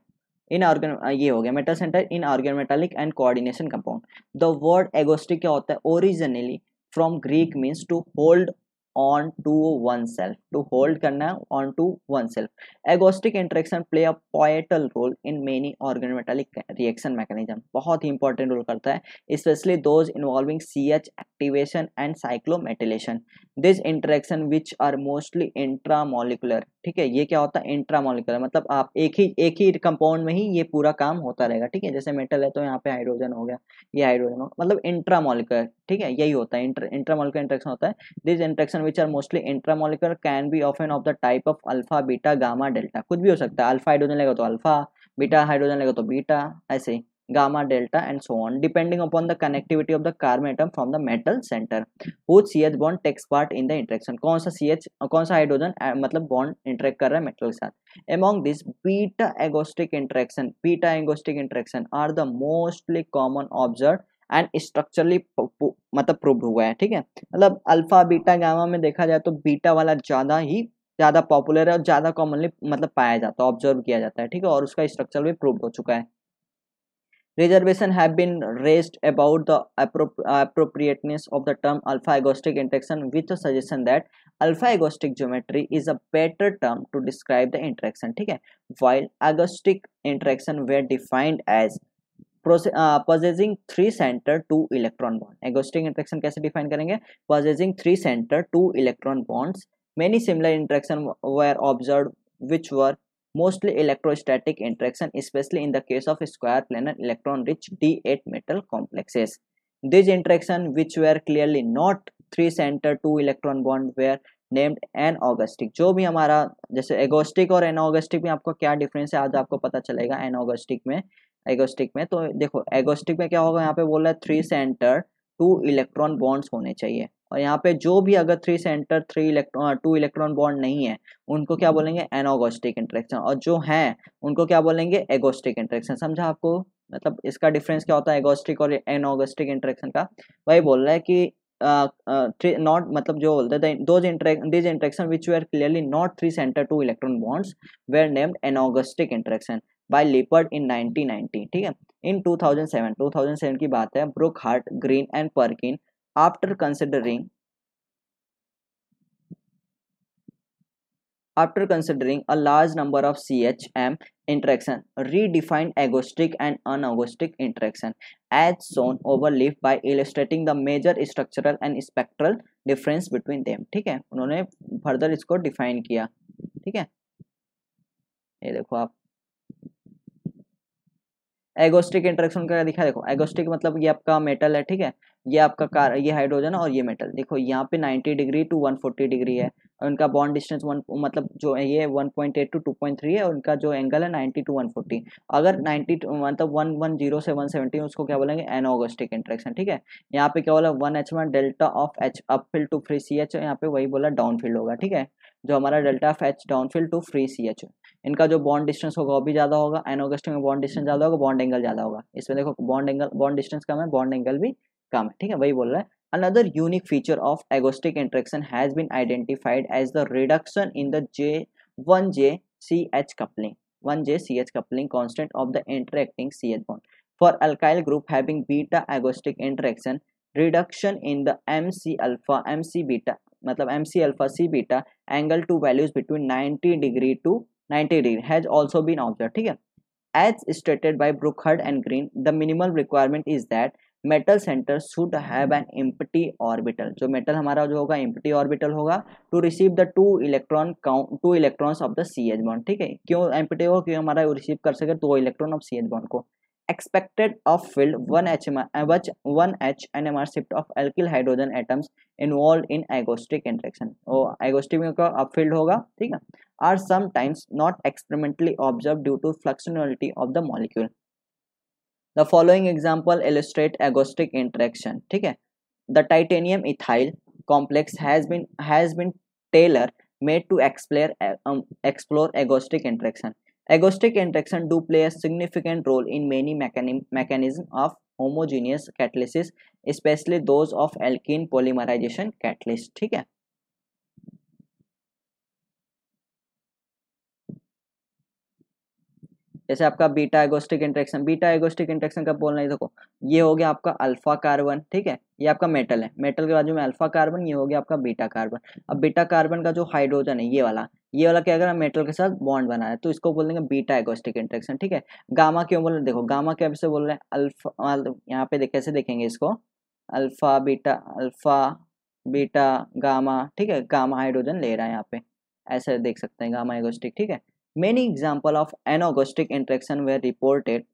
Speaker 1: इन ऑर्गन ये हो गया metal centre in organometallic and coordination compound the word agostic क्या होता है originally from Greek means to hold on to oneself to hold करना on to oneself agostic interaction play a pivotal role in many organometallic reaction mechanism बहुत ही important role करता है specially those involving C H activation and cyclometalation this interaction which are mostly intramolecular ठीक है ये क्या होता है इंट्रामोलिकुलर मतलब आप एक ही एक ही कंपाउंड में ही ये पूरा काम होता रहेगा ठीक है जैसे मेटल है तो यहाँ पे हाइड्रोजन हो गया ये हाइड्रोजन हो मतलब मोलिकुलर ठीक है यही होता है इंट्रा मोलिकुलर इंट्रेक्शन होता है this interaction which are mostly intramolecular can be of an of the type of alpha beta gamma delta कुछ भी हो सकता है अल्फा हाइड्रोजन लेगा तो अल्फा बीटा हाइड्रोजन लेगा तो बीटा ऐसे ही gamma delta and so on depending upon the connectivity of the carbon atom from the metal center which ch bond takes part in the interaction kaun sa ch kaun sa hydrogen matlab bond interact kar raha hai metal ke sath among this beta agonistic interaction beta agonistic interaction are the mostly common observed and structurally मतलब prove हुआ है ठीक है मतलब alpha beta gamma में देखा जाए तो बीटा वाला ज़्यादा ही ज़्यादा पॉपुलर है और ज़्यादा कॉमनली मतलब पाया जाता है ऑब्जर्व किया जाता है ठीक है और उसका स्ट्रक्चर भी प्रूव हो चुका है reservation have been raised about the appropriateness of the term alpha-agostic interaction with the suggestion that alpha-agostic geometry is a better term to describe the interaction ठीक है while agostic interaction were defined as possessing three center two electron bond agostic interaction कैसे define करेंगे possessing three center two electron bonds many similar interaction were observed which were mostly electrostatic interaction especially in the case of square planar electron rich d8 metal complexes these interactions which were clearly not three center two electron bond were named an agostic जो भी हमारा जैसे एगोस्टिक और एनऑगस्टिक में आपको क्या difference है आज आपको पता चलेगा एनऑगस्टिक में एगोस्टिक में तो देखो एगोस्टिक में क्या होगा यहाँ पे बोला है three centre two electron bonds होने चाहिए और यहाँ पे जो भी अगर three centre three electron two electron bond नहीं है उनको क्या हम्म। बोलेंगे एनोगोस्टिक इंट्रेक्शन और जो हैं उनको क्या बोलेंगे एगोस्टिक इंट्रेक्शन समझा आपको मतलब इसका डिफरेंस क्या होता है एगोस्टिक और एनोगोस्टिक इंट्रेक्शन का वही बोल रहा है कि नॉट मतलब जो बोलते हैं those interaction which were clearly not three centre two electron bonds were named anagostic interaction by Lippard इन 1990 ठीक है इन 2007 2007 की बात है Brookhart Green and Parkin after considering after considering a large number of CHM interaction redefined agostic and unagostic interaction as shown over leaf by illustrating the major structural and spectral difference between them ठीक है उन्होंने further इसको define किया ठीक है ये देखो आप एगोस्टिक इंटरेक्शन का दिखा देखो एगोस्टिक मतलब ये आपका मेटल है ठीक है ये आपका कार ये हाइड्रोजन और ये मेटल देखो यहाँ पे 90 डिग्री टू 140 डिग्री है और इनका बॉन्ड डिस्टेंस वन मतलब जो है ये 1.8 टू 2.3 है और इनका जो एंगल है 90 टू 140 अगर 90 मतलब 110 से 170 उसको क्या बोलेंगे एनोगोस्टिक इंट्रेक्शन ठीक है यहाँ पे क्या बोला one H one delta of H upfield to free C H यहाँ पे वही बोला डाउनफील्ड होगा ठीक है जो हमारा delta F H downfield to free C H इनका जो बॉन्ड डिस्टेंस होगा वो भी ज़्यादा होगा एनोगेस्टिंग में बॉन्ड डिस्टेंस ज़्यादा होगा बॉन्ड एंगल ज़्यादा होगा इसमें देखो बॉन्ड एंगल बॉन्ड डिस्टेंस कम है बॉन्ड एंगल भी कम है ठीक है वही बोल रहा है another unique feature of agostic interaction has been identified as the reduction in the J one J C H coupling one J C H coupling constant of the interacting C H bond for alkyl group having beta agostic interaction reduction in the M C alpha M C beta मतलब M C alpha C beta angle to values between ninety degree to ninety degree has also been observe ठीक है as stated by Brookhart and Green the minimum requirement is that metal centre should have an empty orbital जो metal हमारा जो होगा empty orbital होगा to receive the two electron count two electrons of the C H bond ठीक है क्यों empty हो क्यों हमारा रिसीव कर सके दो electron of C H bond को expected of field 1H, one H uh, NMR shift of alkyl hydrogen atoms involved in agostic interaction. Oh, agostic में का up field होगा ठीक है are sometimes not experimentally observed due to fluxionality of the molecule. The following example illustrate agostic interaction. ठीक है The titanium ethyl complex has been has been tailor made to explore uh, um, explore agostic interaction. Agostic interaction do play a significant role in many mechani mechanism of homogeneous catalysis, especially those of alkene polymerization catalyst. ठीक है जैसे आपका beta agostic interaction beta agostic interaction कब बोलना है देखो ये हो गया आपका अल्फा कार्बन ठीक है ये आपका मेटल है मेटल के बाजू में अल्फा कार्बन ये हो गया आपका बीटा कार्बन अब बीटा कार्बन का जो हाइड्रोजन है ये वाला ये वाला क्या अगर हम मेटल के साथ बॉन्ड बना है तो इसको बोल देंगे बीटा एगोस्टिक इंट्रेक्शन ठीक है गामा क्यों बोल रहे हैं देखो गामा क्या से बोल रहे हैं अल्फा यहाँ पे कैसे देखेंगे इसको alpha beta alpha beta gamma ठीक है गामा हाइड्रोजन ले रहा है यहाँ पे ऐसे देख सकते हैं गामा एगोस्टिक ठीक है many example of anagostic interaction were reported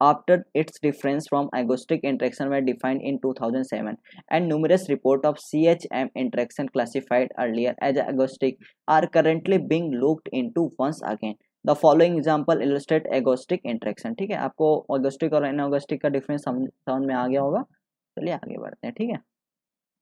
Speaker 1: after its difference from agostic interaction were defined in 2007 and numerous report of CHM interaction classified earlier as agostic are currently being looked into once again. The following example illustrate agostic interaction ठीक है आपको ऑगोस्टिक और एनोगोस्टिक का difference समझ में आ गया होगा चलिए आगे बढ़ते हैं ठीक है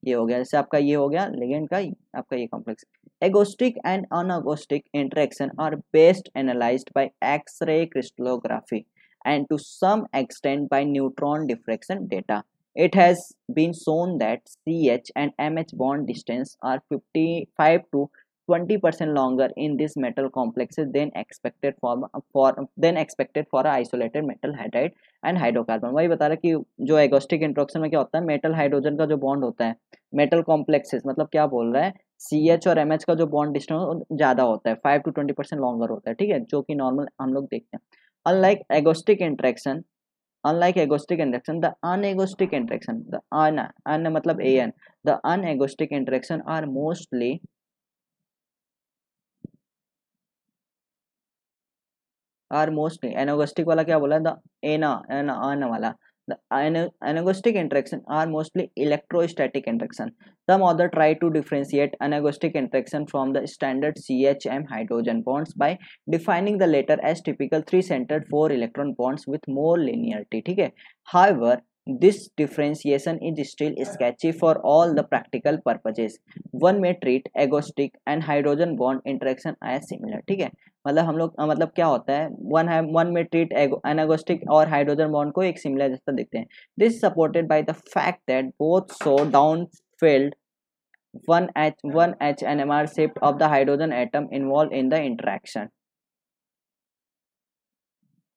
Speaker 1: ये हो गया जैसे आपका ये हो गया लिगेंड का आपका ये complex agostic and anagostic interaction are best analysed by X-ray crystallography and to some extent by neutron diffraction data. It has been shown that CH and MH bond distance are 55 to 20% percent longer in these metal complexes than expected for, for than expected for a isolated metal hydride and hydrocarbon. वही बता रहा कि जो agostic interaction में क्या होता है metal hydrogen का जो bond होता है metal complexes मतलब क्या बोल रहा है CH और MH का जो bond distance ज़्यादा होता है 5 to 20 percent longer होता है ठीक है जो कि normal हम लोग देखते हैं unlike agoistic interaction unlike agoistic interaction the unagoistic interaction the un un matlab an the unagoistic interaction are mostly are mostly anagostic वाला क्या बोला था एना एना आन वाला The anagostic interaction are mostly electrostatic interaction. Some other try to differentiate anagostic interaction from the standard CHM hydrogen bonds by defining the latter as typical three-centered four-electron bonds with more linearity. Okay? However, this differentiation is still sketchy for all the practical purposes. One may treat agostic and hydrogen bond interaction as similar. Okay. मतलब हम लोग मतलब क्या होता है one है one में treat एनागोस्टिक और हाइड्रोजन बॉन्ड को एक सिमिलर जैसा देखते हैं this supported by the fact that both show downfield one H one H N M R shift of the hydrogen atom involve in the interaction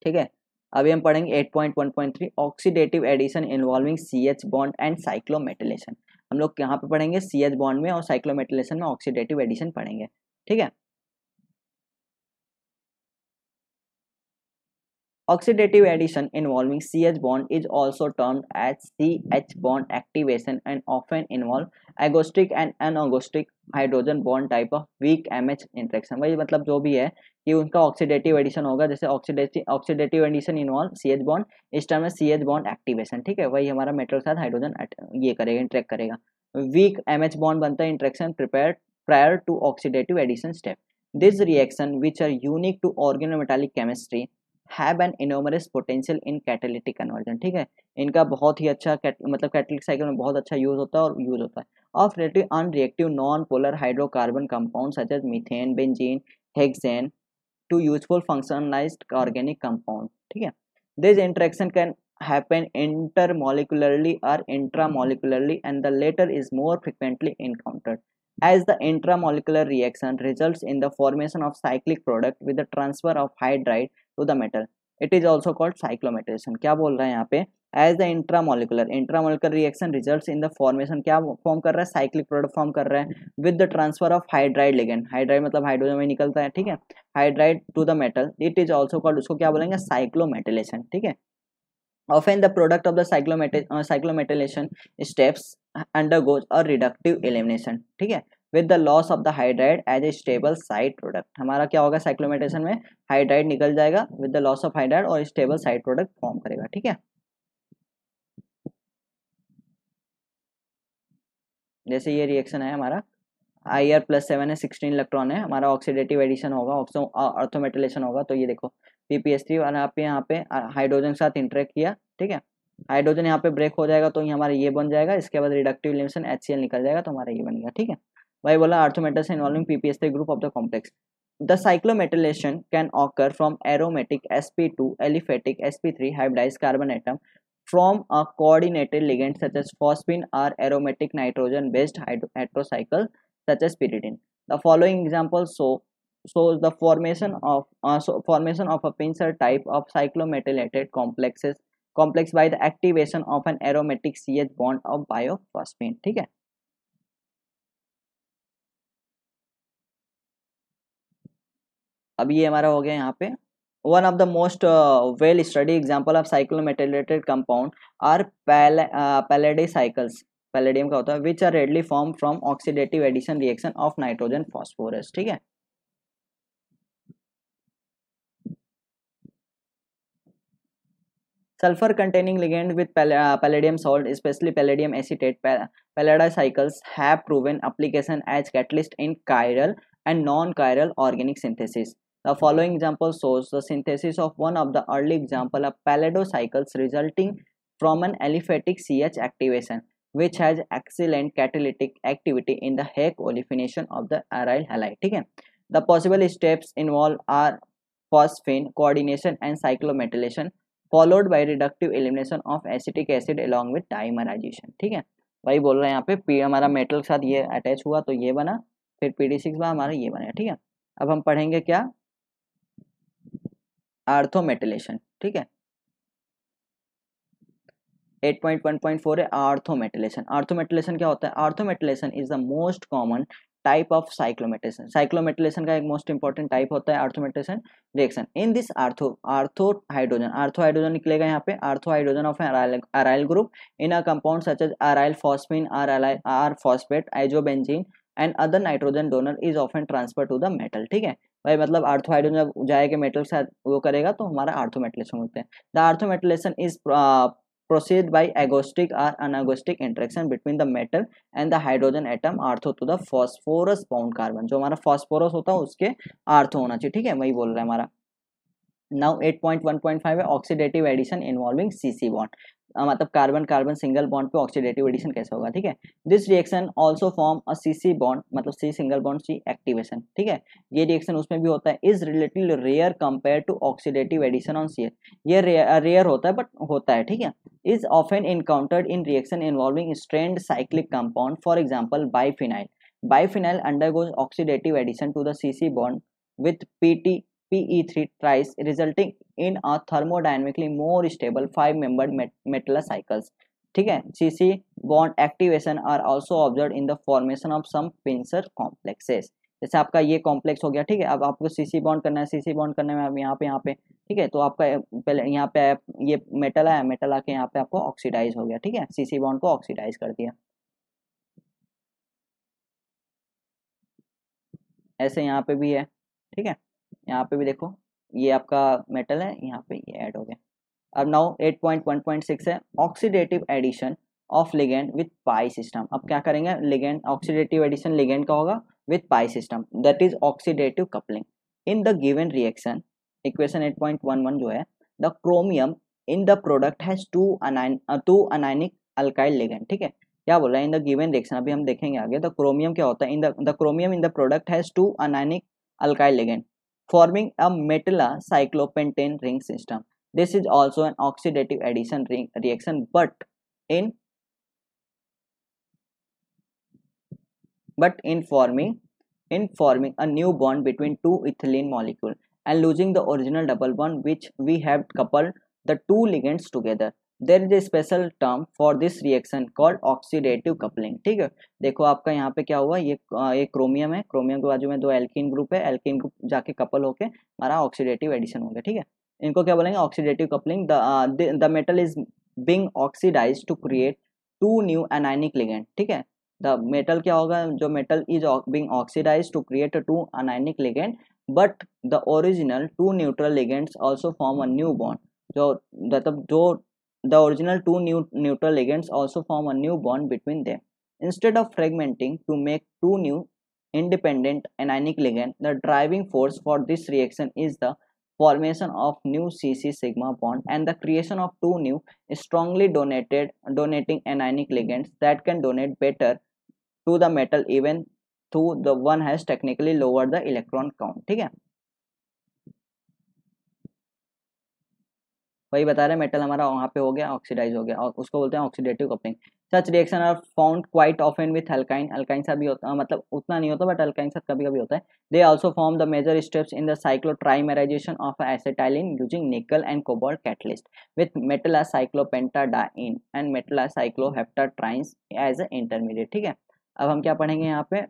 Speaker 1: ठीक है अभी हम पढ़ेंगे 8.1.3 oxidative addition involving C H bond and cyclometalation हम लोग यहाँ पे पढ़ेंगे सी एच बॉन्ड में और साइक्लोमेटिलेशन में ऑक्सीडेटिव एडिशन पढ़ेंगे ठीक है Oxidative addition involving CH bond is also termed as CH bond activation and often involve agoistic and anagoistic hydrogen bond type of weak M H interaction वही मतलब जो भी है कि उनका ऑक्सीडेटिव एडिशन होगा जैसे oxidative addition involve C H bond इस टर्म में सी एच बॉन्ड एक्टिवेशन ठीक है वही हमारा मेटल के साथ हाइड्रोजन ये करेगा इंट्रैक करेगा वीक एम एच बॉन्ड बनता है interaction prepare prior to oxidative addition step this reaction which are unique to organometallic chemistry have an enormous potential in catalytic conversion ठीक है इनका बहुत ही अच्छा मतलब कैटेलिक साइकिल में बहुत अच्छा यूज होता है और यूज होता है of relative unreactive non polar hydrocarbon compound such as methane benzene hexane to useful functionalise organic compound ठीक है दिस इंट्रैक्शन कैन मोलिकुलरली और intramolecularly and the latter is more frequently encountered as the intramolecular reaction results in the formation of cyclic product with the transfer of hydride to the metal it is also called cyclometalation क्या बोल रहे हैं यहाँ पे as the intramolecular intramolecular reaction result in the formation क्या form कर रहा है साइक्लिक प्रोडक्ट फॉर्म कर रहा है with the transfer of hydride ligand hydride मतलब हाइड्रोजन में निकलता है ठीक है hydride to the metal it is also called उसको क्या बोलेंगे साइक्लोमेटिलेशन ठीक है often the product of the cyclometa साइक्लोमेटिलेशन steps undergoes a reductive elimination ठीक है with the loss of the hydride as a stable side product हमारा क्या होगा साइक्लोमेटेशन में हाइड्राइड निकल जाएगा with the loss of hydride और स्टेबल साइड प्रोडक्ट फॉर्म करेगा ठीक है जैसे ये रिएक्शन है हमारा आई आर प्लस सेवन है सिक्सटीन इलेक्ट्रॉन है हमारा ऑक्सीडेटिव एडिशन होगा ऑक्सो अर्थोमेटिलेशन होगा तो ये देखो एस थ्री वाला आप यहाँ पे हाइड्रोजन के साथ इंटरेक्ट किया ठीक है हाइड्रोजन यहाँ पे ब्रेक हो जाएगा तो ये हमारा ये बन जाएगा इसके बाद रिडक्टिव इलिमेशन एच निकल जाएगा तो हमारा ये बन ठीक है भाई बोला आर्थोमेटल से involving PPS group of the complex the cyclometalation can occur from aromatic S aliphatic S hybridise carbon atom from a coordinated ligand such as phosphine or aromatic nitrogen based heterocycle such as pyridine the following example so so the formation of formation of a pincer type of cyclometalated complexes complex by the activation of an aromatic C H bond of biophosphate ठीक है अब ये हमारा हो गया यहाँ पे one of the most well study example of cyclometalated compound are palladacycles palladium का होता है which are readily form from oxidative addition reaction of nitrogen phosphorus ठीक है Sulfur containing ligand with uh, palladium salt, especially palladium acetate pal cycles have proven application as catalyst in chiral and non-chiral organic synthesis. The following example shows the synthesis of one of the early example of cycles resulting from an aliphatic CH activation which has excellent catalytic activity in the Heck olefination of the aryl halide. Okay? The possible steps involved are phosphine coordination and cyclometalation. Followed by reductive elimination of acetic acid along with dimerisation ठीक है वही बोल रहे हैं यहाँ पे P हमारा metal के साथ ये अटैच हुआ तो ये बना फिर पी डी सिक्स में हमारा ये बना ठीक है अब हम पढ़ेंगे क्या आर्थोमेटलेशन ठीक है 8.1.4 है आर्थोमेटलेशन आर्थोमेटलेशन क्या होता है orthometalation is the most common type of cyclometalation cyclometalation का एक मोस्ट इंपॉर्टेंट टाइप होता है orthometalation reaction in this ortho ortho hydrogen ortho hydrogen निकलेगा यहाँ पे ortho hydrogen of aryl group in a compound such as aryl phosphine or or phosphate azobenzene and other nitrogen donor is often transfer to the metal ठीक है भाई मतलब आर्थोहाइड्रोन जब जाएगा metal के साथ वो करेगा तो हमारा आर्थोमेटलेशन होते हैं the orthometalation is proceed by agostic or anagoistic interaction between the metal and the hydrogen atom ortho to the phosphorus bound carbon जो हमारा फॉस्फोरस होता है उसके आर्थो होना चाहिए ठीक है वही बोल रहा है हमारा नाउ 8.1.5 है oxidative addition involving C C bond मतलब कार्बन कार्बन सिंगल बॉन्ड पे ऑक्सीडेटिव एडिशन कैसे होगा ठीक है this reaction also form a C C bond मतलब C single bond C activation ठीक है ये रिएक्शन उसमें भी होता है is relative rare compare to oxidative addition on C ये रेयर uh, होता है बट होता है ठीक है is often encountered in reaction involving strained cyclic compound for example biphenyl biphenyl undergoes oxidative addition to the C C bond with PT PE3 thrice resulting in a thermodynamically more stable five membered met metal cycles ठीक है C C bond activation are also observe in the formation of some pincer complexes जैसे आपका ये complex हो गया ठीक है अब आपको सीसी बॉन्ड करना है सीसी बॉन्ड करने में अब यहाँ पे यहाँ पे ठीक है तो आपका पहले यहाँ पे ये मेटल आया मेटल आके यहाँ पे आपको ऑक्सीडाइज हो गया ठीक है सीसी बॉन्ड को ऑक्सीडाइज कर दिया ऐसे यहाँ पे भी है ठीक है यहाँ पे भी देखो ये आपका मेटल है यहाँ पे ये ऐड हो गया अब नाउ 8.1.6 है oxidative addition of ligand with pi system अब क्या करेंगे लिगेंड ऑक्सीडेटिव एडिशन लिगेंड का होगा with pi system that is oxidative coupling in the given reaction equation 8.11 जो है the chromium in the product has two anion two anionic alkyl ligand ठीक है क्या बोल रहे हैं इन द गिवन रिएक्शन अभी हम देखेंगे आगे द क्रोमियम क्या होता है in the chromium in the product has two anionic alkyl ligand forming a metallocyclopentane ring system. This is also an oxidative addition ring reaction, but in but in forming in forming a new bond between two ethylene molecule and losing the original double bond which we have coupled the two ligands together there is a special term for this reaction called oxidative coupling ठीक है देखो आपका यहाँ पे क्या हुआ ये एक क्रोमियम है क्रोमियम के बाजू में दो एल्किन ग्रुप है एल्किन ग्रुप जाके कपल होके हमारा ऑक्सीडेटिव एडिशन हो गया ठीक है इनको क्या बोलेंगे oxidative coupling the metal is being oxidise to create two new anionic ligand ठीक है द मेटल क्या होगा जो metal is being oxidise to create two anionic ligand but the original two neutral ligands also form a new bond जो मतलब जो the original two new neutral ligands also form a new bond between them. Instead of fragmenting to make two new independent anionic ligands, the driving force for this reaction is the formation of new CC sigma bond and the creation of two new strongly donated donating anionic ligands that can donate better to the metal even though the one has technically lowered the electron count. Okay. वही बता रहे हैं metal हमारा वहाँ पे हो गया oxidise हो गया और उसको बोलते हैं oxidative coupling such reaction are found quite and with alkyne alkyne सा भी होता मतलब उतना नहीं होता बट अल्काइन सा कभी कभी होता है they also form the major steps in the cyclotrimerisation of acetylene using nickel and cobalt catalyst with metal ah in and metal ah trienes as a intermediate ठीक है अब हम क्या पढ़ेंगे यहाँ पे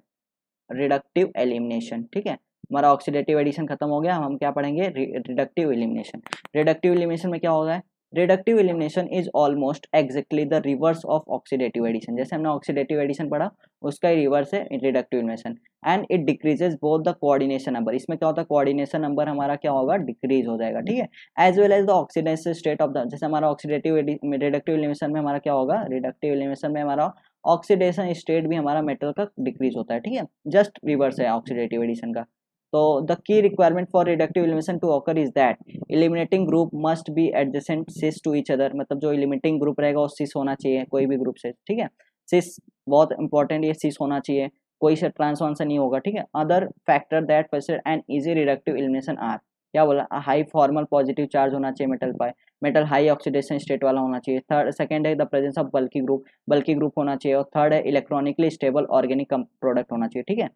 Speaker 1: रिडक्टिव एलिमिनेशन ठीक है हमारा ऑक्सीडेटिव एडिशन खत्म हो गया हम क्या पढ़ेंगे रिडक्टिव इलिमिनेशन रिडक्टिव इलिमिनेशन में क्या होगा reductive elimination is almost exactly the reverse of oxidative addition जैसे हमने ऑक्सीडेटिव एडिशन पढ़ा उसका ही रिवर्स है reductive elimination and it decreases both the coordination number इसमें क्या होता है कोऑर्डिनेशन नंबर हमारा क्या होगा डिक्रीज हो जाएगा ठीक है as well as the oxidation state of the जैसे हमारा ऑक्सीडेटिव रिडक्टिव इलिमिनेशन में हमारा क्या होगा रिडक्टिव इलिमिनेशन में हमारा ऑक्सीडेशन स्टेट भी हमारा मेटल का डिक्रीज होता है ठीक है जस्ट रिवर्स है ऑक्सीडेटिव एडिशन का तो द की requirement for reductive elimination to occur is that eliminating group must be adjacent cis to each other मतलब जो एलिमिनेटिंग ग्रुप रहेगा वो सिस होना चाहिए कोई भी ग्रुप से ठीक है सिस बहुत इंपॉर्टेंट ये सिस होना चाहिए कोई से ट्रांसफॉर्म से नहीं होगा ठीक है other factor that faced and easy reductive elimination are क्या बोला हाई फॉर्मल पॉजिटिव चार्ज होना चाहिए मेटल पर मेटल हाई ऑक्सीडेशन स्टेट वाला होना चाहिए थर्ड सेकेंड है द प्रेजेंस ऑफ बल्कि ग्रुप बल्कि ग्रुप होना चाहिए और थर्ड है इलेक्ट्रॉनिकली स्टेबल ऑर्गेनिक प्रोडक्ट होना चाहिए ठीक है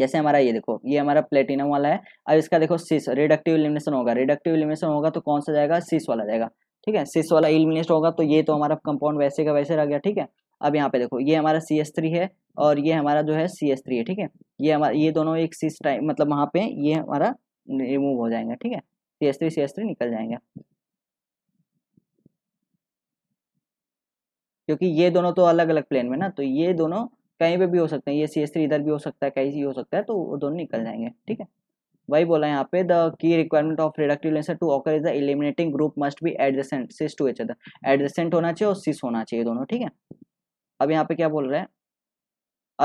Speaker 1: जैसे हमारा ये देखो ये हमारा प्लेटिनम वाला है अब इसका देखो सिस रिडक्टिव इलिमिनेशन होगा रिडक्टिव इलिमिनेशन होगा तो कौन सा जाएगा सिस वाला जाएगा ठीक है सिस वाला इलिमिनेशन होगा तो ये तो हमारा कंपाउंड वैसे का वैसे रह गया ठीक है अब यहाँ पे देखो ये हमारा सी एस थ्री है और ये हमारा जो है सी एस थ्री है ठीक है ये हमारा ये दोनों एक सिस टाइम मतलब वहाँ पे ये हमारा रिमूव हो जाएंगे ठीक है C S three C S three निकल जाएंगे क्योंकि ये दोनों तो अलग अलग प्लेन में ना तो ये दोनों कहीं पे भी हो सकते हैं ये सी एस थ्री इधर भी हो सकता है कहीं भी हो सकता है तो वो दोनों निकल हम्म। जाएंगे ठीक है वही बोला यहाँ पे द की requirement of reductive lancer to occur is the eliminating group must be adjacent cis to each other adjacent होना चाहिए और सिस होना चाहिए दोनों ठीक है अब यहाँ पे क्या बोल रहे हैं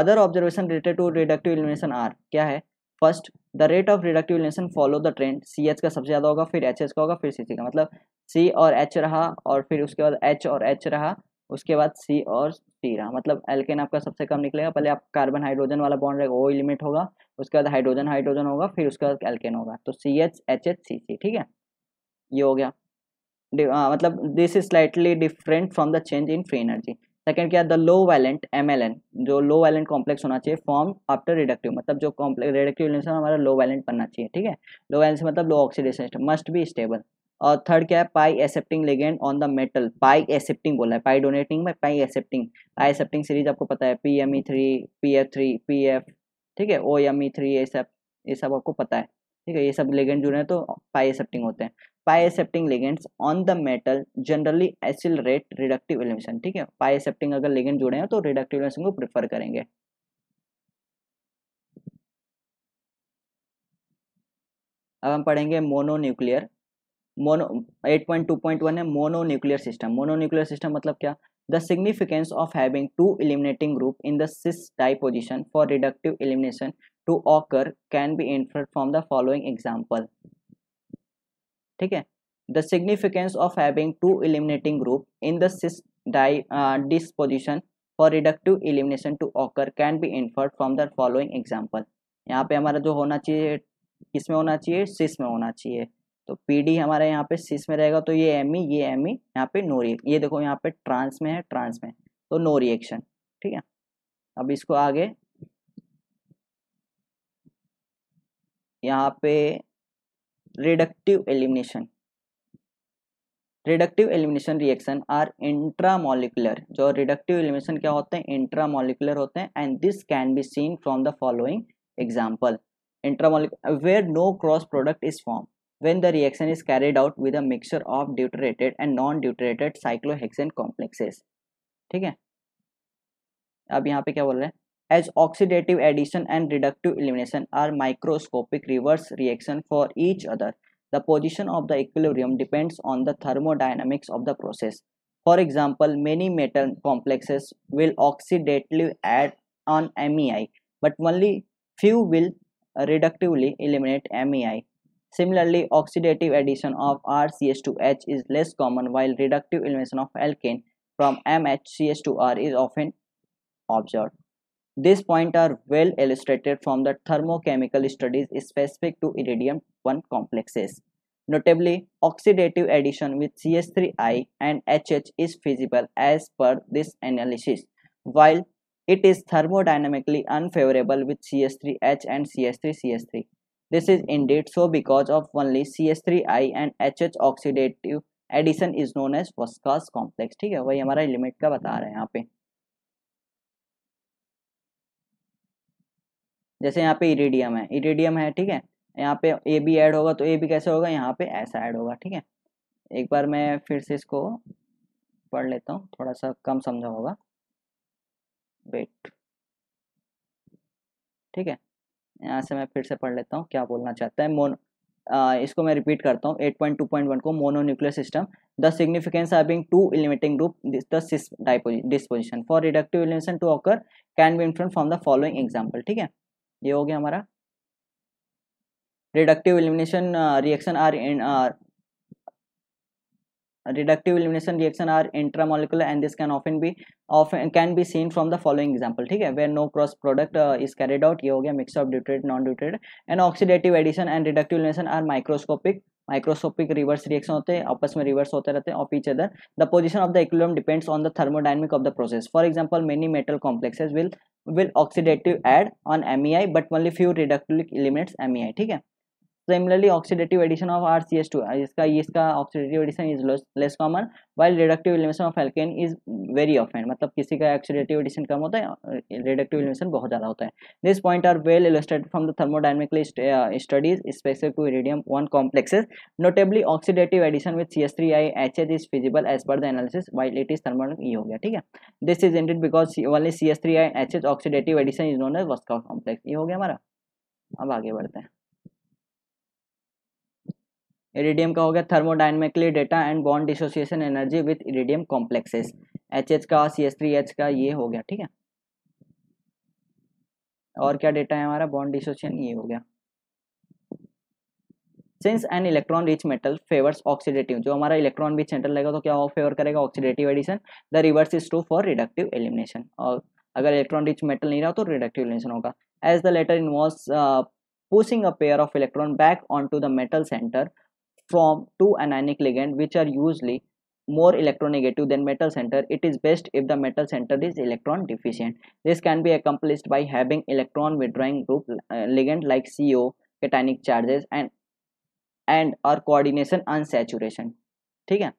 Speaker 1: other observation related to reductive elimination are क्या है first the rate of reductive elimination follow the trend C H का सबसे ज़्यादा होगा फिर एच एच का होगा फिर सी का मतलब सी और एच रहा और फिर उसके बाद एच और एच रहा उसके बाद सी और तेरह मतलब एल्केन आपका सबसे कम निकलेगा पहले आप कार्बन हाइड्रोजन वाला बॉन्ड रहेगा वो एलिमेंट होगा उसके बाद हाइड्रोजन हाइड्रोजन होगा फिर उसके बाद एल्केन होगा तो C H H H C C ठीक है ये हो गया आ, मतलब this is slightly different from the change in free energy second क्या the low valent M L N जो लो वैलेंट कॉम्प्लेक्स होना चाहिए फॉर्म आफ्टर रिडक्टिव मतलब जो कॉम्प्लेक्स रिडक्टिव हमारा लो वैलेंट बनना चाहिए ठीक है लो वैलेंस मतलब low oxidation must be stable और थर्ड क्या है pi accepting ligand on the metal pi accepting बोला है पाई डोनेटिंग में पाई एसेप्टिंग पाई एक्सेप्टिंग सीरीज आपको पता है P M E three P F three P F ठीक है ओ एम ई थ्री ये सब ये सब आपको पता है ठीक है ये सब लेगेंड जुड़े हैं तो पाई एक्सेप्टिंग होते हैं pi accepting ligands on the metal generally acyl rate reductive elimination ठीक है पाई एक्सेप्टिंग अगर लेगेंड जुड़े हैं तो रिडक्टिव एलिमिनेशन को प्रिफर करेंगे अब हम पढ़ेंगे mononuclear mono eight point point two one है mononuclear system mononuclear system मतलब क्या the significance of having two eliminating group in the cis type position for reductive elimination to occur can be infer from the following example ठीक है the significance of having two eliminating group in the cis die position for reductive elimination to occur can be infer from the following example यहाँ पे हमारा जो होना चाहिए किस में होना चाहिए सिस में होना चाहिए तो पी डी हमारे यहाँ पे सिस में रहेगा तो ये एम ई e, ये एम ई e, यहाँ पे नो रिएक्शन ये देखो यहाँ पे ट्रांस में है ट्रांस में तो नो रिएक्शन ठीक है अब इसको आगे यहाँ पे reductive elimination reductive elimination reaction are intramolecular जो रिडक्टिव एलिमिनेशन क्या होते हैं इंट्रामोलिकुलर होते हैं and this can be seen from the following example intramolecular where no cross product is form when the reaction is carried out with a mixture of deuterated and non-deuterated cyclohexane complexes As oxidative addition and reductive elimination are microscopic reverse as for each other, the position of the equilibrium depends on the thermodynamics of the process. For example, many metal complexes will oxidatively add on MEI, but only few will reductively eliminate MEI. Similarly, oxidative addition of RCH2H is less common while reductive elimination of alkane from MHCH2R is often observed. These points are well illustrated from the thermochemical studies specific to iridium-1 complexes. Notably, oxidative addition with CH3I and HH is feasible as per this analysis, while it is thermodynamically unfavorable with CH3H and CH3CH3. This is indeed so because of only CH3I and HH oxidative addition is known as Voskars complex. ठीक है वही हमारा limit का बता रहे हैं यहाँ पे जैसे यहाँ पे इरिडियम है इरिडियम है ठीक है यहाँ पे ए बी ऐड होगा तो ए बी कैसे होगा यहाँ पे ऐसा ऐड होगा ठीक है एक बार मैं फिर से इसको पढ़ लेता हूँ थोड़ा सा कम समझा होगा वेट ठीक है यहाँ से मैं फिर से पढ़ लेता हूँ क्या बोलना चाहता है मोनो इसको मैं रिपीट करता हूँ वन को nuclear system the significance are being two eliminating group disposition for reductive elimination to occur can be influence from the following example ठीक है ये हो गया हमारा reductive elimination reaction are in reductive elimination reaction are intramolecular and this can often be often can be seen from the following example ठीक है where no cross product uh, is carried out ये हो गया mix of deuterate non deuterate and oxidative addition and reductive elimination are microscopic microscopic reverse reaction होते हैं आपस में reverse होते रहते हैं और पीछे other the position of the equilibrium depends on the thermodynamic of the process for example many metal complexes will will oxidative add on MEI but only few reductive elements MEI ठीक है similarly oxidative addition of R C S two इसका इसका oxidative addition is less common while reductive elimination of alkane is very of मतलब किसी का oxidative addition कम होता है reductive एलिमेशन बहुत ज्यादा होता है this point are well illustrated from the thermodynamically studies specific to rhodium one complexes notably oxidative addition with C S three I H H is feasible as per the analysis while it is thermo E हो गया ठीक है this is indeed because only C S three I H H oxidative addition is known as Vaska complex ये हो गया हमारा अब आगे बढ़ते हैं इरिडियम का हो गया thermodynamically data and bond dissociation energy with iridium complexes H H का सी एस थ्री एच का ये हो गया ठीक है और क्या डेटा है हमारा बॉन्ड डिसोसिएशन ये हो गया since an electron rich metal favours oxidative जो हमारा इलेक्ट्रॉन भी सेंटर लगेगा तो क्या फेवर करेगा oxidative addition the reverse is true for reductive elimination और अगर इलेक्ट्रॉन रिच मेटल नहीं रहा तो रिडक्टिव एलिमिनेशन होगा as the latter involve pushing a pair of electron back on to the metal centre from two anionic ligand which are usually more electronegative than metal center it is best if the metal center is electron deficient this can be accomplished by having electron withdrawing group uh, ligand like co cationic charges and and or coordination unsaturation ठीक है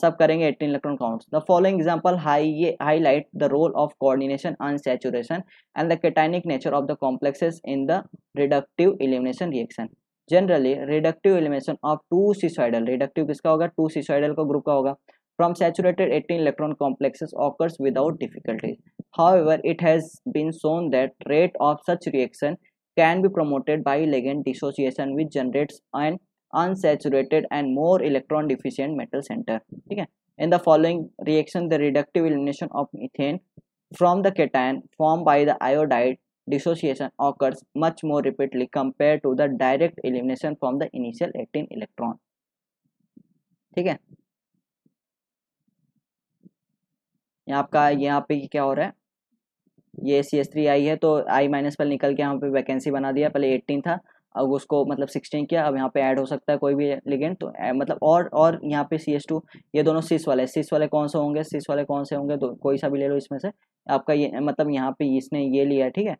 Speaker 1: सब uh, करेंगे 18 electron counts the following example highlight the role of coordination unsaturation and the cationic nature of the complexes in the reductive elimination reaction Generally, reductive elimination of two suicidal reductive किसका होगा two suicidal का group होगा from saturated 18 electron complexes occurs without difficulties. However, it has been shown that rate of such reaction can be promoted by ligand dissociation which generates an unsaturated and more electron deficient metal center. Okay. In the following reaction, the reductive elimination of methane from the cation formed by the iodide dissociation occurs much more rapidly compared to the direct elimination from the initial 18 electron ठीक है यहाँ आपका यहाँ पे क्या हो रहा है ये सी एस थ्री आई है तो आई माइनस पर निकल के यहाँ पे वैकेंसी बना दिया पहले एट्टीन था अब उसको मतलब सिक्सटीन किया अब यहाँ पे ऐड हो सकता है कोई भी लिगेंड तो मतलब और और यहाँ पे सी एस टू ये दोनों सिस वाले सिस वाले कौन से होंगे सिस वाले कौन से होंगे तो कोई सा भी ले लो इसमें से आपका ये मतलब यहाँ पे इसने ये लिया ठीक है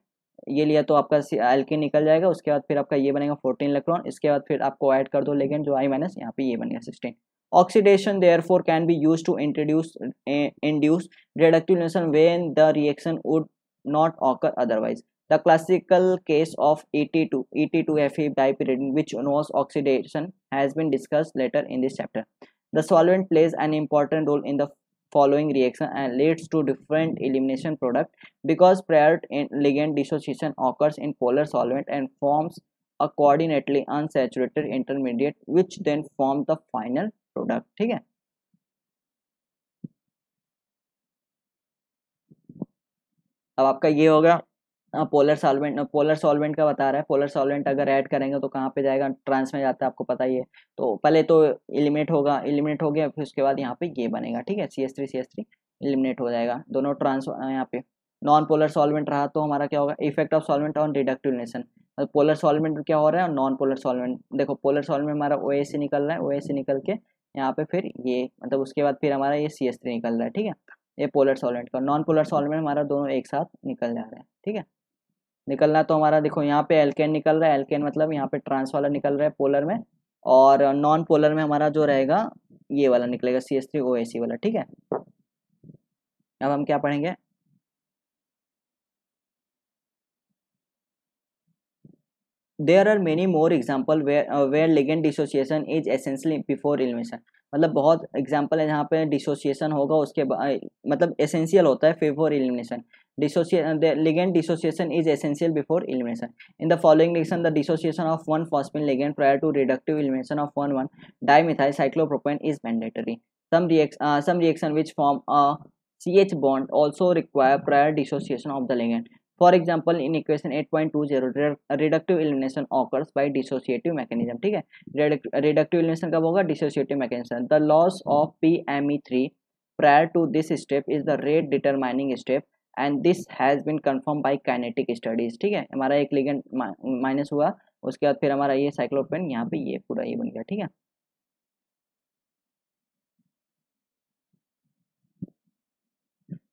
Speaker 1: ये लिया तो आपका एल्किन निकल जाएगा उसके बाद फिर आपका ये बनेगा 14 इलेक्ट्रॉन इसके बाद फिर आपको ऐड कर दो लेकिन जो आई माइनस यहाँ पे ये बनेगा 16 oxidation therefore can be use to introduce induce reductivation when the reaction would not occur otherwise the classical case of E T two E oxidation has been discuss later in this chapter the solvent plays an important role in the following reaction and leads to different elimination product because prior ligand dissociation occurs in polar solvent and forms a coordinately unsaturated intermediate which then form the final product ठीक है अब आपका ये होगा polar solvent polar solvent का बता रहा है पोलर सॉल्वेंट अगर ऐड करेंगे तो कहाँ पे जाएगा ट्रांस में जाता है आपको पता ही है तो पहले तो एलिमिनेट होगा एलिमिनेट हो गया फिर उसके बाद यहाँ पे ये बनेगा ठीक है C S three C S three eliminate हो जाएगा दोनों ट्रांस यहाँ पे नॉन पोलर सॉल्वेंट रहा तो हमारा क्या होगा effect of solvent on reductivation polar solvent क्या हो रहा है और नॉन पोलर सॉल्वेंट देखो पोलर सॉल्वेंट हमारा ओ से निकल रहा है ओ से निकल के यहाँ पे फिर ये मतलब उसके बाद फिर हमारा ये सी एस थ्री निकल रहा है ठीक है ये पोलर सॉल्वेंट का नॉन पोलर सॉल्वेंट हमारा दोनों एक साथ निकल जा रहा है ठीक है निकलना तो हमारा देखो यहाँ पे एलकेन निकल रहा है एलकेन मतलब यहाँ पे ट्रांस वाला निकल रहा है पोलर में और नॉन पोलर में हमारा जो रहेगा ये वाला निकलेगा सी एस थ्री ओ ए सी वाला ठीक है अब हम क्या पढ़ेंगे there are many more example where ligand dissociation is essentially before elimination मतलब बहुत एग्जाम्पल है जहाँ पे डिसोसिएशन होगा उसके मतलब एसेंशियल होता है before elimination dissociation the ligand dissociation is essential before elimination in the following reaction the dissociation of one phosphine ligand prior to reductive elimination of one one dimethyl cyclopropane is mandatory some reaction uh, some reaction which form a CH bond also require prior dissociation of the ligand for example in equation 8.20 reductive elimination occurs by dissociative mechanism ठीक है reductive elimination कब होगा dissociative mechanism the loss of P M E three prior to this step is the rate determining step and this has been confirm by kinetic studies ठीक है हमारा एक ligand minus हुआ उसके बाद फिर हमारा ये साइक्लोपेन यहाँ पे ये पूरा ये बन गया ठीक है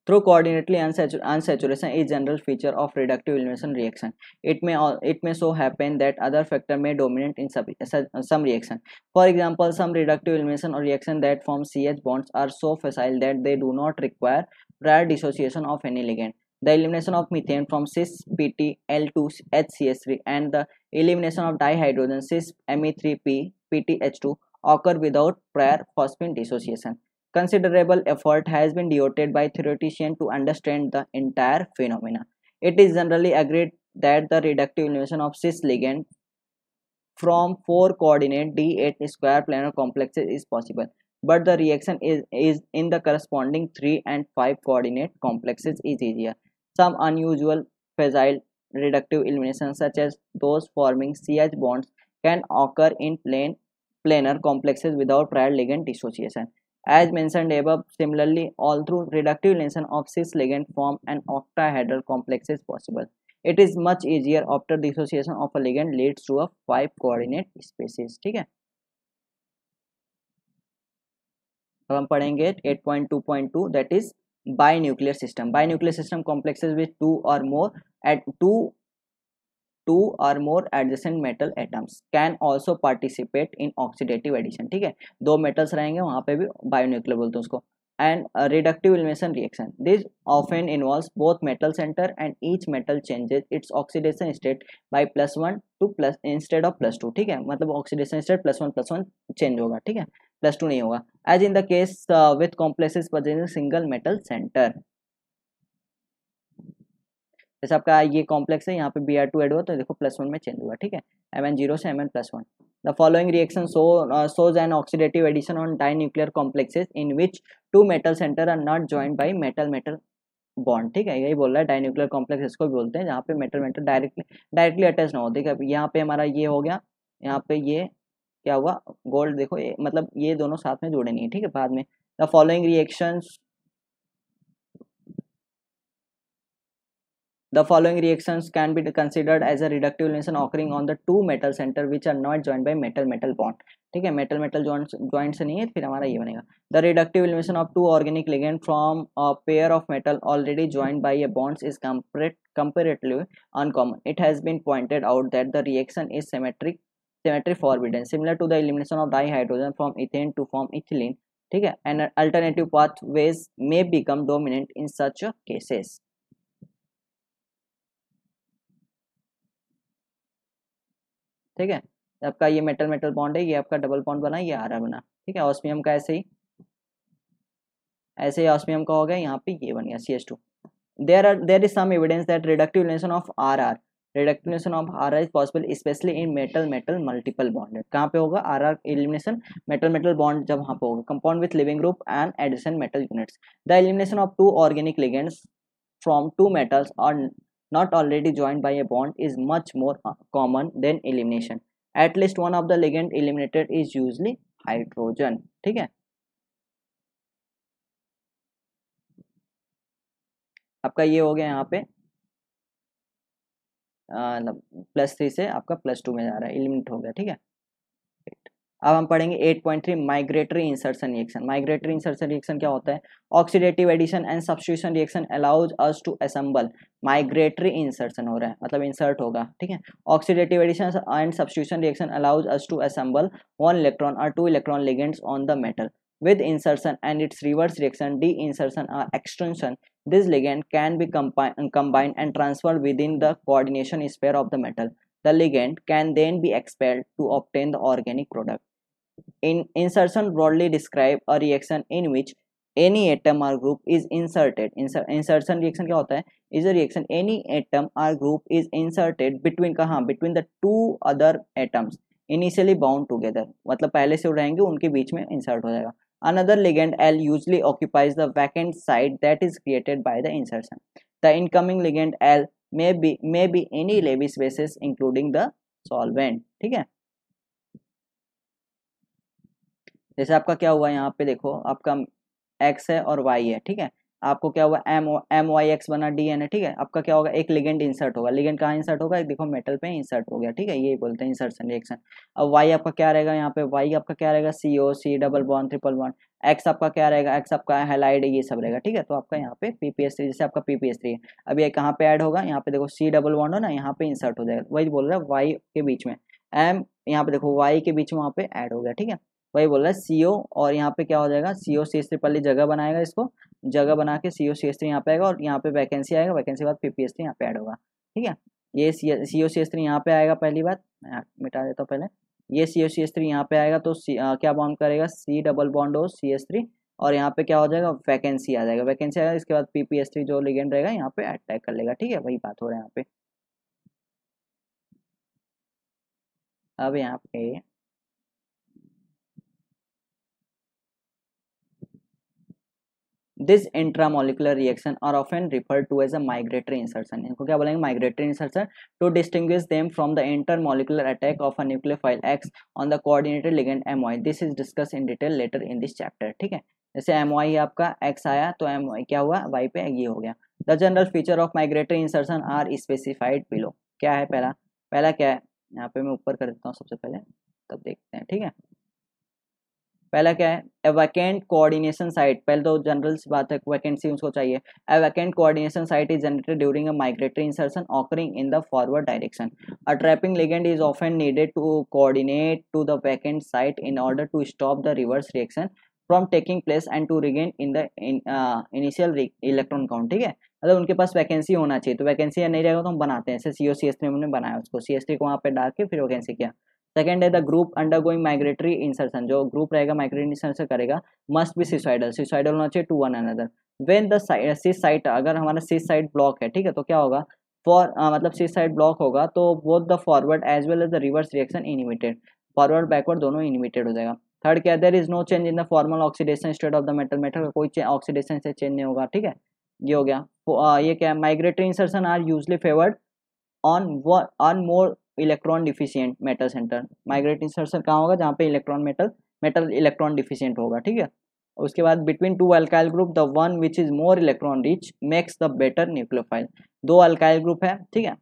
Speaker 1: Through coordinately unsaturation is general feature of reductive elimination reaction. It may all, it may so happen that other factor may dominate in uh, uh, some reaction. For example, some reductive elimination or reaction that form CH bonds are so facile that they do not require prior dissociation of any ligand. The elimination of methane from cis PTL 2 HCS3 and the elimination of dihydrogen cis me 3 PTH2 occur without prior phosphine dissociation. Considerable effort has been devoted by theoreticians to understand the entire phenomena. It is generally agreed that the reductive elimination of cis ligand from four coordinate D8 square planar complexes is possible, but the reaction is, is in the corresponding 3 and 5 coordinate complexes is easier. Some unusual facile reductive eliminations such as those forming CH bonds can occur in plane planar complexes without prior ligand dissociation. As mentioned above, similarly, all through reductive elimination of cis ligand form an octahedral complex is possible. It is much easier after dissociation of a ligand leads to a five coordinate species. Okay. है अब हम पढ़ेंगे 8.2.2 that is system. Nuclear system complexes with system or more two और more eight two two are more adjacent metal atoms can also participate in oxidative addition ठीक है दो metals रहेंगे वहाँ पे भी बायोन्यूक्लियर बोलते हैं उसको and reductive elimination reaction this often involve both metal centre and each metal changes its oxidation state by plus one two plus instead of plus two ठीक है मतलब oxidation state plus one plus one change होगा ठीक है plus two नहीं होगा as in the case with complex पर single metal centre जैसे आपका ये कॉम्प्लेक्स है यहाँ पे बी आर टू एड हुआ तो देखो प्लस वन में चेंज हुआ ठीक है एम एन जीरो से M N plus one the following reaction so shows an oxidative addition on dinuclear complexes in which two metal centre are not join by metal metal bond ठीक है यही बोल रहा है die nuclear complex इसको भी बोलते हैं जहाँ पे metal metal directly directly attach ना हो ठीक है यहाँ पे हमारा ये हो गया यहाँ पे ये क्या हुआ गोल्ड देखो ये मतलब ये दोनों साथ में जुड़े नहीं ठीक है बाद में the following reactions The following reactions can be considered as a reductive elimination occurring on the two metal centers, which are not joined by metal metal bond. ठीक है मेटल मेटल ज्वाइंट से नहीं है फिर हमारा ये बनेगा the reductive elimination of two organic ligand from a pair of metal already joint by a bonds is comparatively uncommon. It has been pointed out that the reaction is symmetric symmetry forbidden similar to the elimination of dihydrogen from ethane to form ethylene ठीक and alternative pathways may become dominant in such cases ठीक है आपका ये metal metal bond है ये आपका double bond बना ये आर बना ठीक है ऑस्मियम का ऐसे ही ऐसे ही ऑस्मियम का हो गया यहाँ पे ये बन गया C S two there are there is some evidence that reductive relation of R R reductivation of R R is possible specially in metal metal multiple bonded कहाँ पे होगा R R elimination metal metal bond जब वहाँ पे होगा compound with living group and addition metal units the elimination of two organic ligands from two metals और not already joined by a bond is much more common than elimination at least one of the ligand eliminated is usually hydrogen ठीक है आपका ये हो गया यहाँ पे plus three से आपका प्लस टू में जा रहा है इलिमिनेट हो गया ठीक है अब हम पढ़ेंगे 8.3 point three migratory insertion reaction migratory insertion reaction क्या होता है oxidative addition and substitution reaction allows us to assemble migratory insertion हो रहा है मतलब इंसर्ट होगा ठीक है oxidative addition and substitution reaction allows us to assemble one electron और two electron ligands on the metal with insertion and its reverse reaction D insertion are extension this ligand can be combined and transfer with in the coordination sphere of the metal the ligand can then be expelled to obtain the organic product In insertion broadly describe a reaction in which any atom or group is inserted. Insert, insertion reaction क्या होता है? Is a reaction any atom or group is inserted between कहाँ? Between the two other atoms initially bound together. मतलब पहले से उड़ाएंगे उनके बीच में insert हो जाएगा. Another ligand L usually occupies the vacant site that is created by the insertion. The incoming ligand L may be may be any Lewis bases including the solvent. ठीक है? जैसे आपका क्या हुआ यहाँ पे देखो आपका एक्स है और वाई है ठीक है आपको क्या हुआ एम एम वाई एक्स बना डी एन है ठीक है आपका क्या होगा एक लिगेंड इंसर्ट होगा लिगेंड कहाँ इंसर्ट होगा एक देखो मेटल पे इंसर्ट हो गया ठीक है ये बोलते हैं इंसर्शन रिएक्शन अब वाई आपका क्या रहेगा यहाँ पे वाई आपका क्या रहेगा C O C double one triple one X आपका क्या रहेगा एक्स आपका हेलाइड ये सब रहेगा ठीक है तो आपका यहाँ पे पीपीएस थ्री जैसे आपका पीपीएस थ्री है अब ये कहाँ पे ऐड होगा यहाँ पे देखो सी डबल वन हो ना यहाँ पे इंसर्ट हो जाएगा वही बोल रहे हैं वाई के बीच में एम यहाँ पे देखो वाई के बीच में वहाँ पे ऐड हो गया ठीक है वही बोल रहा है सी और यहाँ पे क्या हो जाएगा सी ओ सी एस थ्री पहले जगह बनाएगा इसको जगह बना के सी ओ सी एस थ्री यहाँ पे आएगा और यहाँ पे वैकेंसी आएगा वैकेंसी के बाद पी पी एस थ्री यहाँ पे ऐड होगा ठीक है ये सी ओ सी एस थ्री यहाँ पे आएगा पहली बात मिटा देता हूँ पहले ये सी ओ सी एस थ्री यहाँ पे आएगा तो आ, क्या बॉन्ड करेगा सी डबल बॉन्ड हो सी एस थ्री और यहाँ पे क्या हो जाएगा वैकेंसी आ जाएगा वैकेंसी आएगा इसके बाद पी पी एस थ्री जो लिगेंड रहेगा यहाँ पे अटैक कर लेगा ठीक है वही बात हो रहा है यहाँ पे अब यहाँ पे this intramolecular reaction are often refer to as a migratory insertion इनको क्या बोलेंगे migratory insertion to distinguish them from the intermolecular attack of a nucleophile X on the coordinated ligand M MOI this is discuss in detail later in this chapter ठीक है जैसे M Y आपका x आया तो M क्या हुआ Y पे ये हो गया the general feature of migratory insertion are specified below क्या है पहला पहला क्या है यहाँ पे मैं ऊपर कर देता हूँ सबसे पहले तब देखते हैं ठीक है पहला क्या है वैकेंट कोऑर्डिनेशन साइट पहले तो जनरल से बात है वैकेंसी उसको चाहिए a vacant coordination site is generated during a migratory insertion occurring in the forward direction a trapping ligand is often needed to coordinate to the vacant site in order to stop the reverse reaction from taking place and to regain in the initial electron count ठीक है अगर मतलब उनके पास vacancy होना चाहिए तो vacancy नहीं रहेगा तो हम बनाते हैं ऐसे सी ओ सी एस थ्री हमने बनाया उसको सी एस थ्री को वहाँ पर डाल के फिर वैकेंसी किया सेकेंड है the group undergoing migratory insertion जो ग्रुप रहेगा माइग्रेटरी इंसर्सन करेगा मस्ट भी सिसाइडल सिसाइडल होना चाहिए to one another when the cis site अगर हमारा सीज साइड ब्लॉक है ठीक है तो क्या होगा फॉर uh, मतलब सीज साइड ब्लॉक होगा तो both the forward as well as the reverse reaction inhibited forward backward दोनों इनिमिटेड हो जाएगा थर्ड क्या there is no change in the formal oxidation state of the metal metal का कोई oxidation से change नहीं होगा ठीक है ये हो गया uh, ये क्या है migratory insertion are usually favoured on one more electron deficient metal centre migrate insertion कहाँ होगा जहाँ पे electron metal metal electron deficient होगा ठीक है उसके बाद between two alkyl group the one which is more electron rich makes the better nucleophile दो अल्काइल ग्रुप है ठीक है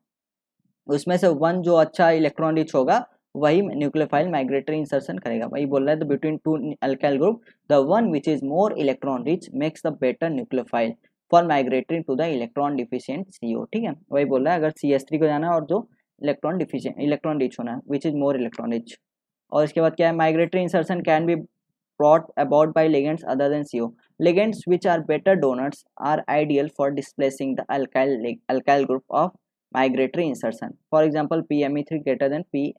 Speaker 1: उसमें से वन जो अच्छा इलेक्ट्रॉन रिच होगा वही न्यूक्लियोफाइल माइग्रेटरी इंसर्शन करेगा वही बोल रहा है तो between two alkyl group the one which is more electron rich makes the better nucleophile for migratory to the electron deficient CO ठीक है वही बोल रहा है अगर सी एस थ्री को जाना है और जो इलेक्ट्रॉन डिफिशेंट इलेक्ट्रॉन रिच होना which is more electron rich और इसके बाद क्या है migratory insertion can be brought about by ligands other than C O ligands which are better donors are ideal for displacing the alkyl alkyl group of migratory insertion for example P M E three greater than P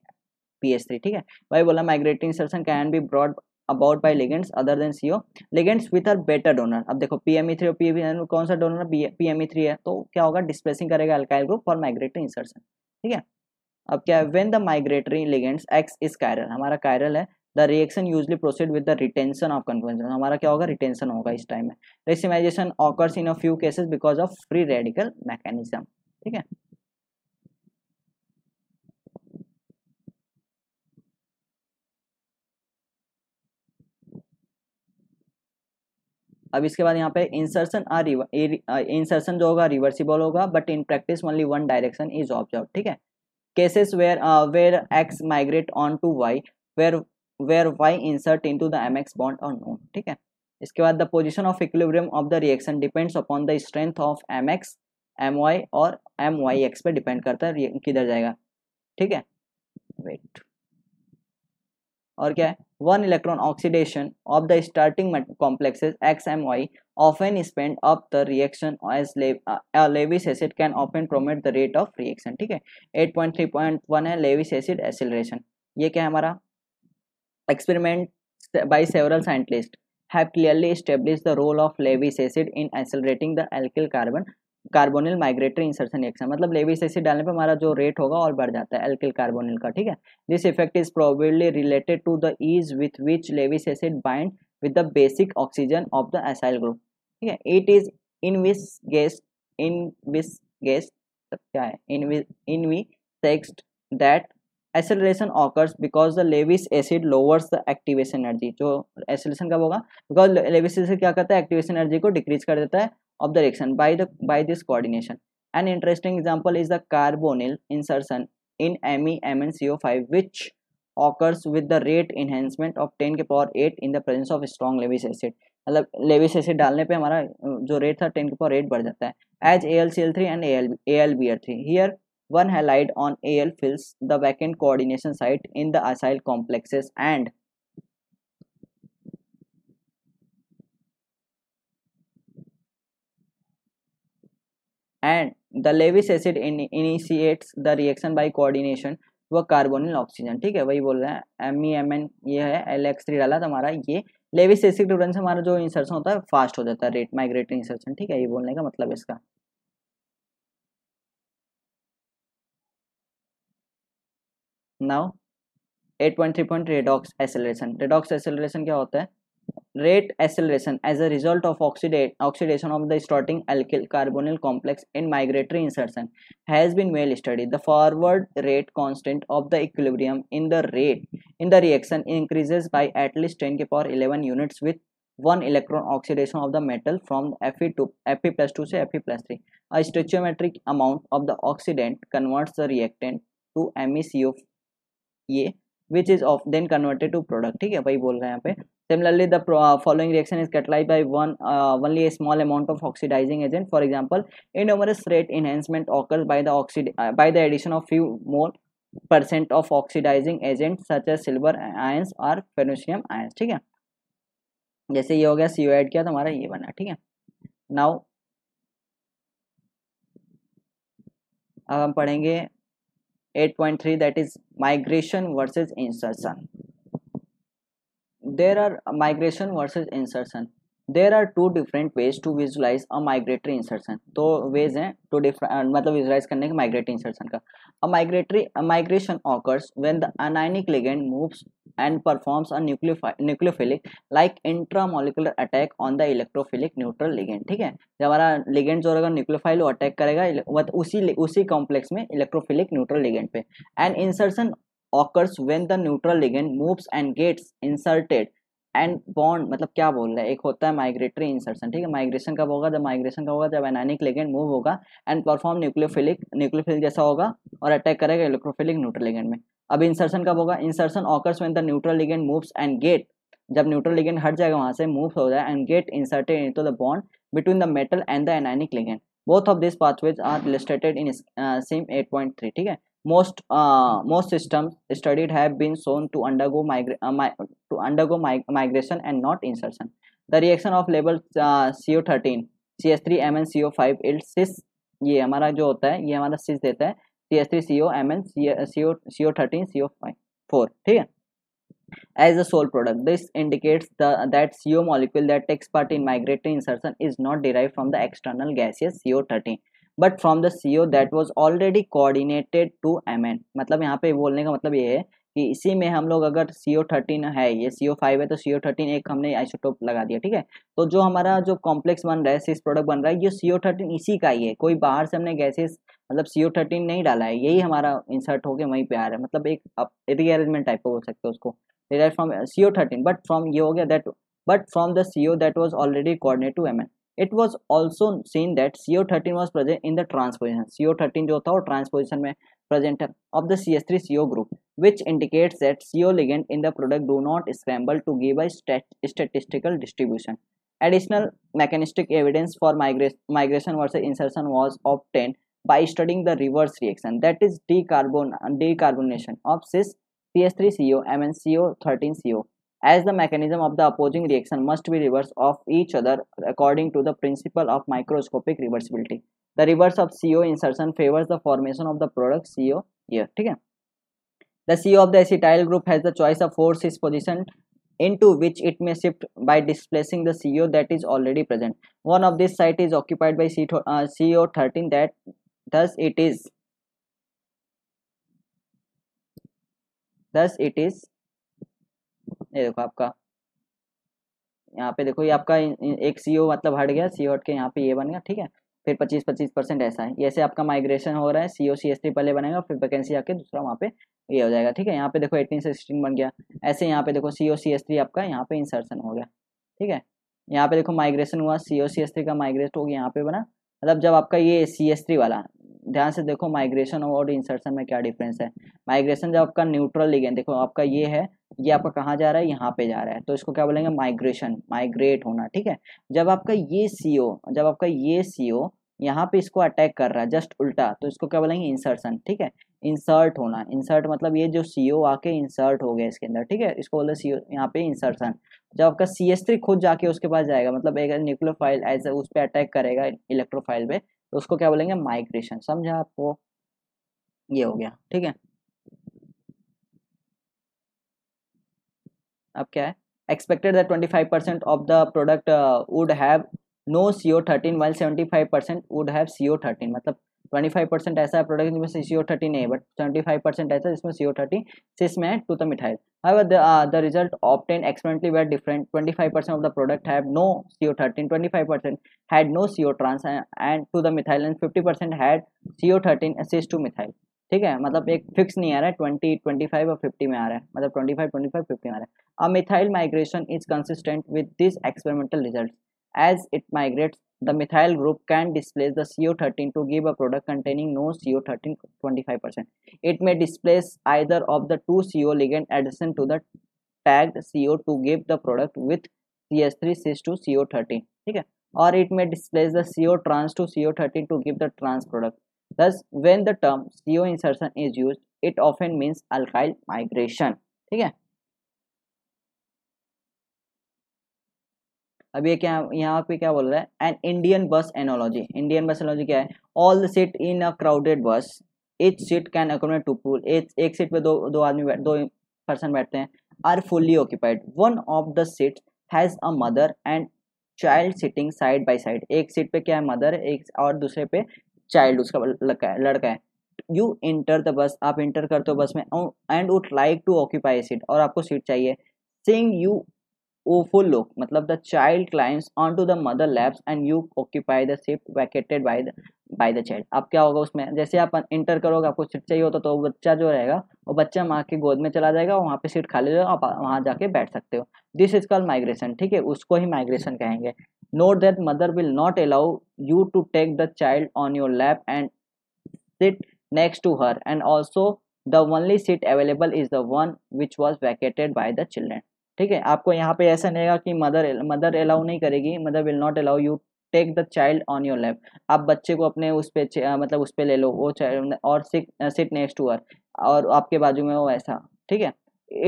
Speaker 1: P H three ठीक है भाई बोला migratory insertion can be brought about by ligands other than CO ligands with are better donor अब देखो P M E three और P N कौन सा donor P M E three है तो क्या होगा डिस्प्लेसिंग करेगा alkyl group for migratory insertion ठीक है अब क्या है when the migratory ligands X is chiral हमारा कायरल है the reaction usually proceed with the retention of convention हमारा क्या होगा रिटेंशन होगा इस टाइम में racemization occurs in a few cases because of free radical mechanism ठीक है अब इसके बाद यहाँ पे इंसर्शन आर इंसर्शन जो होगा रिवर्सिबल होगा but in practice only one direction is observe ठीक है cases where where X migrate onto Y where where Y insert into the M X bond और नोन ठीक है इसके बाद the position of equilibrium of the reaction depends upon the strength of M X M Y और M Y X पे depend करता है किधर जाएगा ठीक है वेट और क्या है one electron oxidation of the starting complexes X and Y often spend up the reaction as Le uh, uh Lewis acid can often promote the rate of reaction 8.3.1 is Lewis acid acceleration This is experiment by several scientists have clearly established the role of Lewis acid in accelerating the alkyl carbon carbonyl migratory insertion reaction मतलब Lewis acid डालने पर हमारा जो rate होगा और बढ़ जाता है एल्किल कार्बोनिल का ठीक है this effect is probably related to the ease with which Lewis acid bind with the basic oxygen of the acyl group ठीक है इट इज इन विस गैस इन विस गैस क्या है in in we suggest that acceleration occurs because the Lewis acid lowers the activation energy जो acylation कब होगा बिकॉज लेविस एसिड क्या करता है एक्टिवेशन एनर्जी को डिक्रीज कर देता है of the reaction by the by this coordination an interesting example is the carbonyl insertion in MeMnCO5 which occurs with the rate enhancement of 10 के power 8 in the presence of strong Lewis acid. मतलब Lewis acid डालने पे हमारा जो rate था 10 के power 8 बढ़ जाता है as AlCl3 and here one halide on Al fills the vacant coordination site in the acyl complexes and and the Lewis acid initiates the reaction by coordination व कार्बोनिल ऑक्सीजन ठीक है वही बोल रहे हैं एम ई एम एन ये है L x three डाला तो हमारा ये लेविस एसिड टूरन से हमारा जो इंसर्शन होता है फास्ट हो जाता है रेट माइग्रेटरी इंसर्शन ठीक है ये बोलने का मतलब इसका now eight point three point redox acceleration redox acceleration क्या होता है rate acceleration as a result of oxidate, oxidation of the starting alkyl carbonyl complex in migratory insertion has been well studied. The forward rate constant of the equilibrium in the rate in the reaction increases by at least 10 to power 11 units with one electron oxidation of the metal from Fe to Fe plus 2 to Fe plus 3. A stoichiometric amount of the oxidant converts the reactant to MeCO which is of then converted to product Okay, है Similarly, the uh, following reaction is catalyzed by one uh, only a small amount of oxidizing agent. For example, enormous rate enhancement occurs by the oxid uh, by the addition of few more percent of oxidizing agent such as silver ions or फेनोशियम ions. theek hai jaise ye ho gaya co add kiya to hamara ye bana theek hai now अब हम पढ़ेंगे 8.3 that is migration versus insertion there are migration versus insertion there are two different ways to visualize a migratory insertion दो ways हैं two different मतलब visualize करने के migratory insertion का a migratory migration occurs when the anionic ligand moves and performs a nucleophilic like intramolecular attack on the electrophilic neutral ligand ठीक है जब हमारा लिगेंड जो रहेगा न्यूक्लियोफाइल वो अटैक करेगा मतलब उसी उसी कॉम्प्लेक्स में इलेक्ट्रोफिलिक न्यूट्रल लिगेंड पे and insertion occurs when the neutral ligand moves and gets inserted and bond मतलब क्या बोल रहे हैं एक होता है माइग्रेटरी इंसर्शन ठीक है माइग्रेशन कब होगा जब माइग्रेशन का होगा जब एनानिक लेगेंड मूव होगा एंड परफॉर्म न्यूक्लियोफिलिक न्यूक्लियोफिलिक जैसा होगा और अटैक करेगा इलेक्ट्रोफिलिक न्यूट्रल लेगेंड में अब इंसर्शन कब होगा insertion occurs when the neutral ligand moves and get जब न्यूट्रल लिगेंड हट जाएगा वहाँ से मूव हो जाए and get inserted into the bond between the metal and the anionic ligand both of this pathways are illustrated in point three ठीक है most uh, most systems studied have been shown to undergo migra uh, mi to undergo migration and not insertion. The reaction of label uh, CO13, CS 3 MN, CO5 is cis. ये हमारा जो होता है ये हमारा cis देता है C S CO C O CO N C O C ठीक है as a sole product. This indicates the, that CO molecule that takes part in migratory insertion is not derived from the external gaseous CO13. But from the C O that was already coordinated to M N मतलब यहाँ पे बोलने का मतलब ये है कि इसी में हम लोग अगर सी ओ थर्टीन है ये सी ओ फाइव है तो सी ओ थर्टीन एक हमने आइसोटोप लगा दिया ठीक है तो जो हमारा जो कॉम्प्लेक्स बन रहा है सिस प्रोडक्ट बन रहा है ये सी ओ थर्टीन इसी का ही है कोई बाहर से हमने गैसेस मतलब सी ओ थर्टीन नहीं डाला है यही हमारा इंसर्ट होकर वहीं पे आ रहा है मतलब एक रीअरेंजमेंट टाइप का बोल सकते हो उसको from C O thirteen but from ये हो गया that but from the C O that was already coordinate to M N it was also seen that C O thirteen was present in the trans position C O thirteen जो था वो trans position में present है of the C S three C O group which indicates that C O ligand in the product do not scramble to give Additional mechanistic evidence for migration versus insertion was obtained by studying the reverse reaction that is decarbonation of cis cs 3 co MnCO13CO as the mechanism of the opposing reaction must be reversed of each other according to the principle of microscopic reversibility. The reverse of CO insertion favors the formation of the product CO here. Okay? The CO of the acetyl group has the choice of four cis positioned into which it may shift by displacing the CO that is already present. One of these sites is occupied by CO13 uh, that thus it is thus it is ये देखो आपका यहाँ पे देखो ये आपका एक सी मतलब हट गया सी हट के यहाँ पे ये बन गया ठीक है फिर पच्चीस पच्चीस परसेंट ऐसा है ऐसे आपका माइग्रेशन हो रहा है सी ओ सी एस टी पहले बनेगा फिर वैकेंसी आके दूसरा वहाँ पे ये हो जाएगा ठीक है यहाँ पे देखो एटीन से सिक्सटीन बन गया ऐसे यहाँ पे देखो सी ओ सी एस थ्री आपका यहाँ पे इंसर्शन हो गया ठीक है यहाँ पे देखो माइग्रेशन हुआ C O C S three का माइग्रेट हो गया यहाँ पे बना मतलब जब आपका ये सी एस थ्री वाला ध्यान से देखो माइग्रेशन और इंसर्शन में क्या डिफरेंस है माइग्रेशन जब आपका न्यूट्रल लिगेंड देखो आपका ये है ये आपका कहाँ जा रहा है यहाँ पे जा रहा है तो इसको क्या बोलेंगे माइग्रेशन माइग्रेट होना ठीक है जब आपका ये सी जब आपका ये सी यहाँ पे इसको अटैक कर रहा है जस्ट उल्टा तो इसको क्या बोलेंगे इंसर्शन ठीक है इंसर्ट होना इंसर्ट मतलब ये जो सी आके इंसर्ट हो गया इसके अंदर ठीक है इसको बोलते सी यहाँ पे इंसर्शन जब आपका सी एस थ्री खुद जाके उसके पास जाएगा मतलब एक न्यूक्लियोफाइल एज उस पर अटैक करेगा इलेक्ट्रोफाइल पे तो उसको क्या बोलेंगे माइग्रेशन समझा आपको ये हो गया ठीक है अब क्या है expected that 25 percent of the product would have no C O thirteen while seventy five percent would have C O thirteen मतलब ट्वेंटी फाइव परसेंट ऐसा प्रोडक्ट जिसमें सी ओ थर्टीन है बट सेवेंटी फाइव परसेंट ऐसा जिसमें C O thirteen cis में है to the methyl however the result obtained experimentally were different twenty five percent of the product have no C O thirteen twenty five percent had no C O trans and to the methyl and fifty percent had C O thirteen cis to methyl ठीक है मतलब एक fix नहीं आ रहा है twenty twenty five और fifty में आ रहा है मतलब twenty five twenty five fifty में आ रहा है a methyl migration is consistent with this experimental result As it migrates, the methyl group can displace the CO13 to give a product containing no CO13 25%. It may displace either of the two CO ligand adjacent to the tagged CO to give the product with CH3-Cis2-CO13. Okay? Or it may displace the CO trans to CO13 to give the trans product. Thus, when the term CO insertion is used, it often means alkyl migration. Okay? अब ये क्या यहाँ पे क्या बोल रहा है an Indian bus analogy Indian bus analogy क्या है all the seat in a crowded bus each seat can accommodate two people each एक सीट पे दो दो आदमी दो पर्सन बैठते हैं are fully occupied one of the seat has a mother and child sitting side by side एक seat पे क्या है मदर एक और दूसरे पे चाइल्ड उसका लड़का है लड़का है यू इंटर द बस आप इंटर करते हो बस में and would like to occupy seat और आपको सीट चाहिए सिंग यू overlook matlab मतलब the child climbs onto the mother laps and you occupy the seat vacated by the by the child अब क्या होगा उसमें जैसे आप इंटर करोगे आपको सीट चाहिए होता तो, तो बच्चा जो रहेगा वो बच्चा माँ की गोद में चला जाएगा वहाँ पे सीट खाली जाएगा आप वहाँ जाके बैठ सकते हो दिस इज कॉल माइग्रेशन ठीक है उसको ही माइग्रेशन कहेंगे note that mother will not allow you to take the child on your lap and sit next to her and also the only seat available is the one which was vacated by the children ठीक है आपको यहाँ पे ऐसा नहीं रहेगा कि mother mother allow नहीं करेगी mother will not allow you take the child on your lap आप बच्चे को अपने उस पे मतलब उस पे ले लो वो और सिट नेक्स्ट टू हर और आपके बाजू में वो ऐसा ठीक है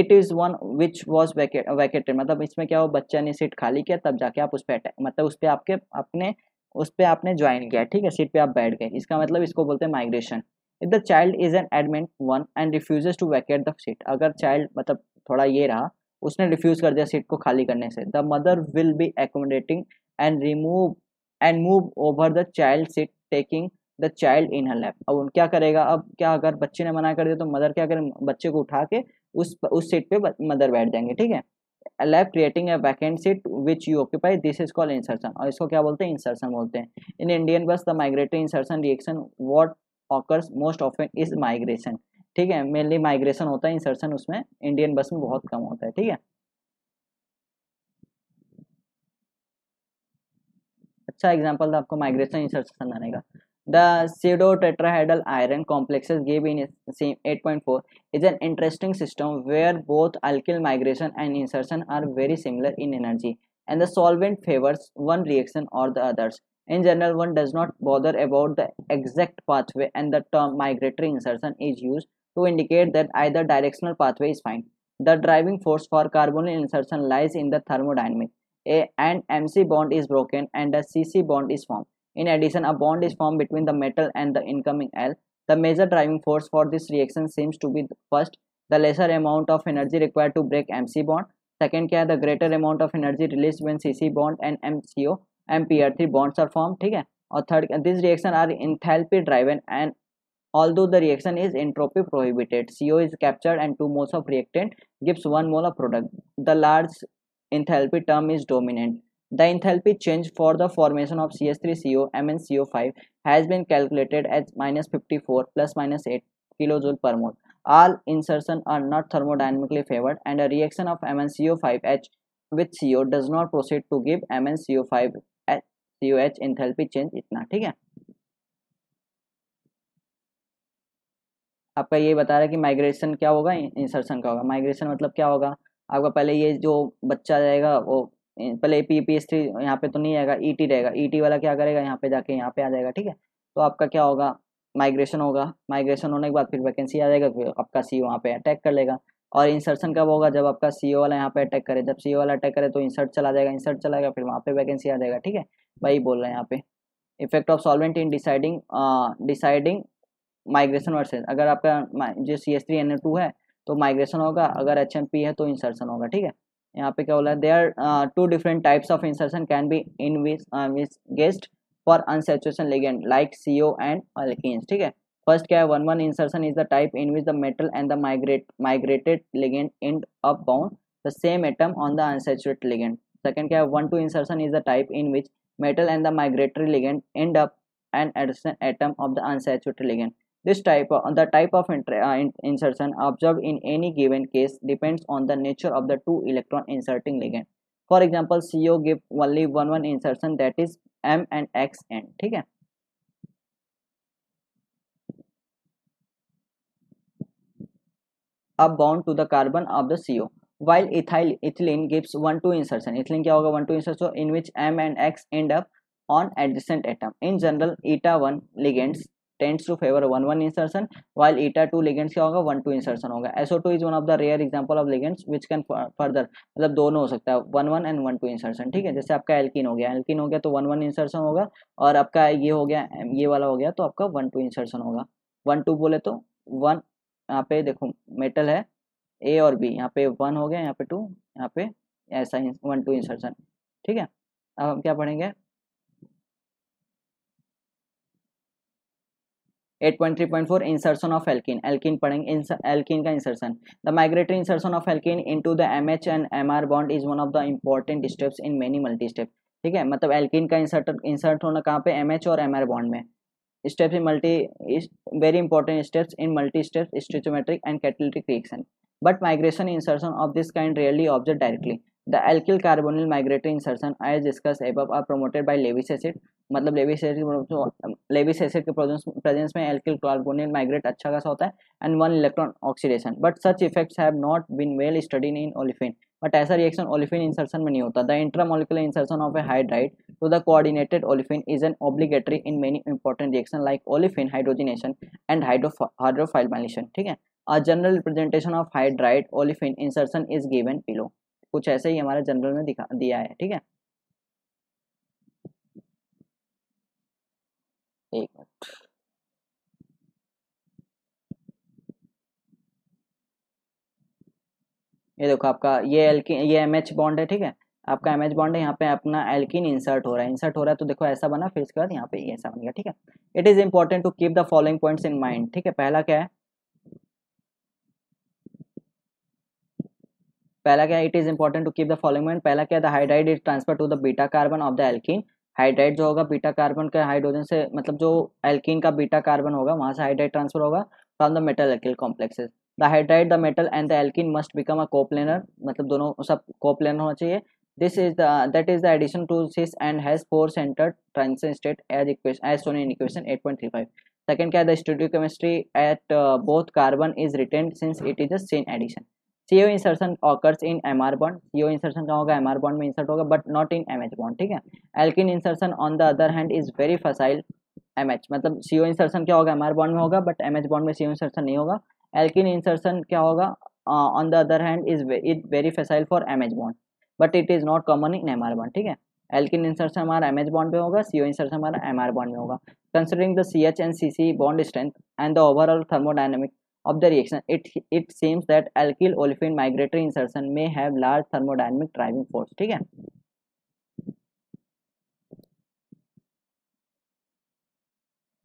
Speaker 1: it is one which was vacated मतलब इसमें क्या हो बच्चा ने सीट खाली किया तब जाके आप उस पर मतलब उस पर आपके अपने उस पर आपने ज्वाइन किया ठीक है सीट पे आप बैठ गए इसका मतलब इसको बोलते हैं migration if the child is an admit one and refuses to vacate the seat अगर चाइल्ड मतलब थोड़ा ये रहा उसने रिफ्यूज कर दिया सीट को खाली करने से the mother will be accommodating and remove and move over the child seat taking the child in her lap अब उन क्या करेगा अब क्या अगर बच्चे ने मना कर दिया तो मदर क्या करें बच्चे को उठा के उस उस सीट पे मदर बैठ जाएंगे ठीक है lap creating a vacant seat which you occupy this is call insertion और इसको क्या बोलते हैं इंसर्सन बोलते हैं in Indian bus the migratory insertion reaction what occurs most often is migration ठीक है मेनली माइग्रेशन होता है इंसर्शन उसमें इंडियन बस में बहुत कम होता है ठीक है अच्छा एग्जाम्पल था आपको माइग्रेशन इंसर्शन लाने का the pseudo tetrahedral iron complexes give in same 8.4 is an interesting system where both alkyl migration and insertion are very similar in energy and the solvent favours one reaction और the others in general one does not bother about the exact pathway and the term migratory insertion is used to indicate that either directional pathway is fine. The driving force for carbonyl insertion lies in the thermodynamics. A and MC bond is broken and a CC bond is formed. In addition, a bond is formed between the metal and the incoming L. The major driving force for this reaction seems to be first, the lesser amount of energy required to break MC bond. Second, the greater amount of energy released when CC bond and MCO and PR3 bonds are formed. ठीक है और third this reaction are enthalpy Although the reaction is entropy prohibited, CO is captured and 2 moles of reactant gives 1 mole of product. The large enthalpy term is dominant. The enthalpy change for the formation of CH3CO MnCO5 has been calculated as minus 54 plus minus 8 kilojoule per mole. All insertion are not thermodynamically favored and a reaction of MnCO5H with CO does not proceed to give MnCO5 COH enthalpy change इतना ठीक है आपका ये बता रहा है कि migration क्या होगा इंसर्शन का होगा माइग्रेशन मतलब क्या होगा आपका पहले ये जो बच्चा रहेगा वो पहले पी पी एस थ्री यहाँ पे तो नहीं आएगा ई e टी रहेगा ई e टी वाला क्या करेगा यहाँ पे जाके यहाँ पे आ जाएगा ठीक है तो आपका क्या होगा माइग्रेशन होगा माइग्रेशन होने के बाद फिर वैकेंसी आ जाएगा फिर आपका सी ओ वहाँ पे अटैक कर लेगा और इंसर्शन कब होगा जब आपका सी ओ वाला यहाँ पे अटैक करे जब सी ओ वाला अटैक करे तो इंसर्ट चला जाएगा इंसर्ट चलाएगा फिर वहाँ पे वैकेंसी आ जाएगा ठीक है वही बोल रहे हैं यहाँ पे effect of solvent in deciding deciding migration versus अगर आपका जो C S three N A two है तो माइग्रेशन होगा अगर एच एम पी है तो इंसर्शन होगा ठीक है यहाँ पे क्या बोला they are two different types of insertion can be in this guest for unsaturation ligand like C O and अल्किस ठीक है फर्स्ट क्या है one one insertion is the type in which the metal and the migrate migrated ligand end up bound the same atom on the अनसेचुएट ligand second क्या है one two insertion is the type in which metal and the migratory ligand end up and addition atom of the अनसेचुएट ligand This type uh, the type of uh, insertion observed in any given case depends on the nature of the two electron inserting ligand. For example, CO give only one insertion, that is, M and X M and X and ठीक to the carbon of the co while ethyl ethylene gives one two insertion ethylene क्या होगा one two insertion in which m and x end up on adjacent atom in general eta 1 ligands tends to favour one one insertion while eta two ligands क्या होगा one two insertion होगा SO two is one of the rare example of ligands which can further मतलब दोनों हो सकता है one one and one two insertion ठीक है जैसे आपका एल्किन हो गया एल्किन हो गया तो वन वन इंसर्शन होगा और आपका ये हो गया ये वाला हो गया तो आपका वन टू इंसर्शन होगा वन टू बोले तो वन यहाँ पे देखो मेटल है ए और बी यहाँ पे वन हो गया यहाँ पे टू यहाँ पे ऐसा वन टू इंसर्शन ठीक है अब हम क्या पढ़ेंगे 8.3.4 insertion of alkene alkene पढ़ेंगे alkene का insertion the migratory insertion of alkene into the MH and MR bond is one of the important steps in many multi step ठीक है मतलब एल्किन का इंसर्ट इंसर्ट होना कहाँ पे एमएच और एमआर बॉन्ड में steps in multi very important steps in multi steps stoichiometric and catalytic reaction but migration insertion of this kind really observe directly The alkyl carbonyl migratory insertion as discussed above are promoted by Lewis acid मतलब Lewis acid Lewis acid के presence में alkyl carbonyl migrate अच्छा खासा होता है and one electron oxidation but such effects have not been well studied in olefin but ऐसा reaction olefin insertion में नहीं होता the intramolecular insertion of a hydride to the coordinated olefin is an obligatory in many important reaction like olefin hydrogenation and hydrophile hydroformylation ठीक है a general representation of hydride olefin insertion is given below कुछ ऐसे ही हमारे general में दिखा दिया है ठीक है एक मिनट ये देखो आपका ये एल्किन ये एम एच बॉन्ड है ठीक है आपका एम एच बॉन्ड है यहाँ पे अपना एल्किन इंसर्ट हो रहा है इंसर्ट हो रहा है तो देखो ऐसा बना फिर इसके बाद यहाँ पे ऐसा बन गया ठीक है it is important to keep the following points in mind ठीक है पहला क्या है पहला क्या it is important to keep the following point पहला क्या the hydride is transfer to the beta carbon of the alkene hydride जो होगा बीटा कार्बन के हाइड्रोजन से मतलब जो एल्किन का बीटा कार्बन होगा वहाँ से हाइड्राइड ट्रांसफर होगा from the metal alkyl complexes the hydride the metal and the alkene must become a coplanar मतलब दोनों सब कोपलेनर होना चाहिए this is that is the addition to cis and has four centre transition state as equation as shown in equation eight point three five second क्या है stereochemistry at both carbon is retained since it is a syn addition CO insertion occurs in M R bond CO insertion कहाँ होगा M R bond में insert होगा but not in M H bond ठीक है alkene insertion on the other hand is very facile M H मतलब CO insertion क्या होगा M R bond में होगा बट एम एच बॉन्ड में सीओ इंसर्शन नहीं होगा एल्किन इंसर्शन क्या होगा on the other hand is it very facile for M H bond but it is not common in M R bond ठीक है alkene insertion हमारा M H bond में होगा सीओ इंसर्शन हमारा एम आर बॉन्ड में होगा considering the C H and C C bond strength and the overall thermodynamic of the reaction, it, it seems that alkyl olefin migratory insertion may have large thermodynamic driving force. ठीक है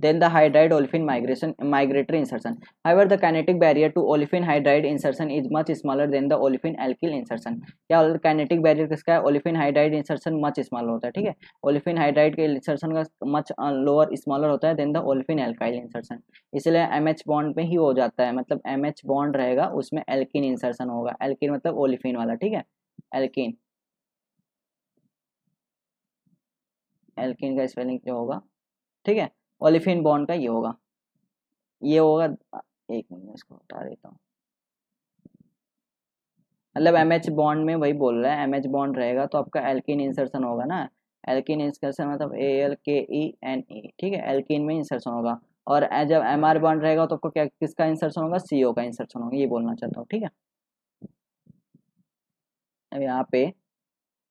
Speaker 1: than the hydride olefin migration migratory insertion. However, the kinetic barrier to olefin hydride insertion is much smaller than the olefin alkyl insertion. क्या kinetic barrier किसका है olefin hydride insertion much smaller होता है ठीक है olefin hydride के insertion का much lower smaller होता है than the olefin alkyl insertion. इसलिए MH bond में ही हो जाता है मतलब MH bond रहेगा उसमें alkene insertion होगा alkene मतलब olefin वाला ठीक है alkene एल्किन का स्पेलिंग जो होगा ठीक है ओलिफिन बॉन्ड का ये होगा ये होगा एक मिनट में इसको हटा देता हूँ मतलब एम एच बॉन्ड में वही बोल रहा है एम एच बॉन्ड रहेगा तो आपका एल्किन इंसर्शन होगा ना एल्किन इंसर्शन मतलब ए एल के ई एन ई ठीक है एल्किन में इंसर्शन होगा और जब एम आर बॉन्ड रहेगा तो आपको क्या किसका इंसर्शन होगा सी ओ का इंसर्शन होगा ये बोलना चाहता हूँ ठीक है अब यहाँ पे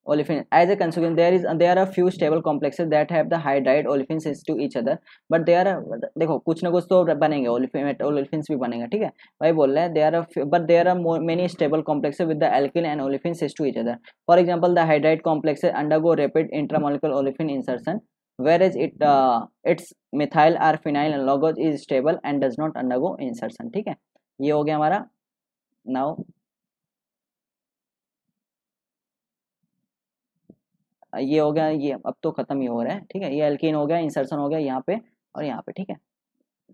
Speaker 1: olefin as a consequence there is there are few stable complexes that have the hydride olefins to each other but there are देखो कुछ ना कुछ तो बनेंगे olefin olefins भी बनेंगे ठीक है भाई बोल रहा है there are but there are more, many stable complexes with the alkyl and olefins to each other for example the hydride complexes undergo rapid intramolecular olefin insertion whereas it uh, its methyl or phenyl analog is stable and does not undergo insertion ठीक है ये हो गया हमारा now ये हो गया ये अब तो खत्म ही हो रहा है ठीक है ये एल्किन हो गया इंसर्शन हो गया यहाँ पे और यहाँ पे ठीक है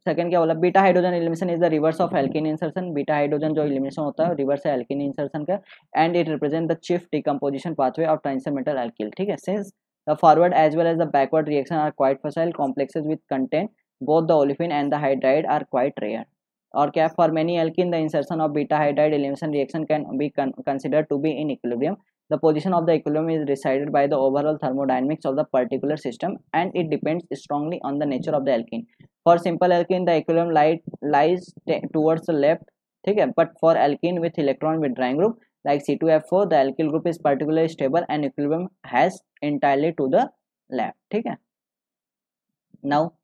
Speaker 1: सेकंड क्या बोला beta hydrogen elimination is the reverse of alkene insertion beta hydrogen जो इलिमिनेशन होता है रिवर्स है एल्किन इंसर्शन का and it represent the chief decomposition pathway of transition metal alkyl ठीक है since the forward as well as the backward reaction are quite facile complexes with content both the olefin and the hydride are quite rare और क्या for many alkene the insertion of beta hydride elimination reaction can be consider to be in equilibrium The position of the equilibrium is decided by the overall thermodynamics of the particular system and it depends strongly on the nature of the alkene. For simple alkene, the equilibrium light lies towards the left, okay? but for alkene with electron withdrawing group like C2F4, the alkyl group is particularly stable and equilibrium has entirely to the left. Okay? Now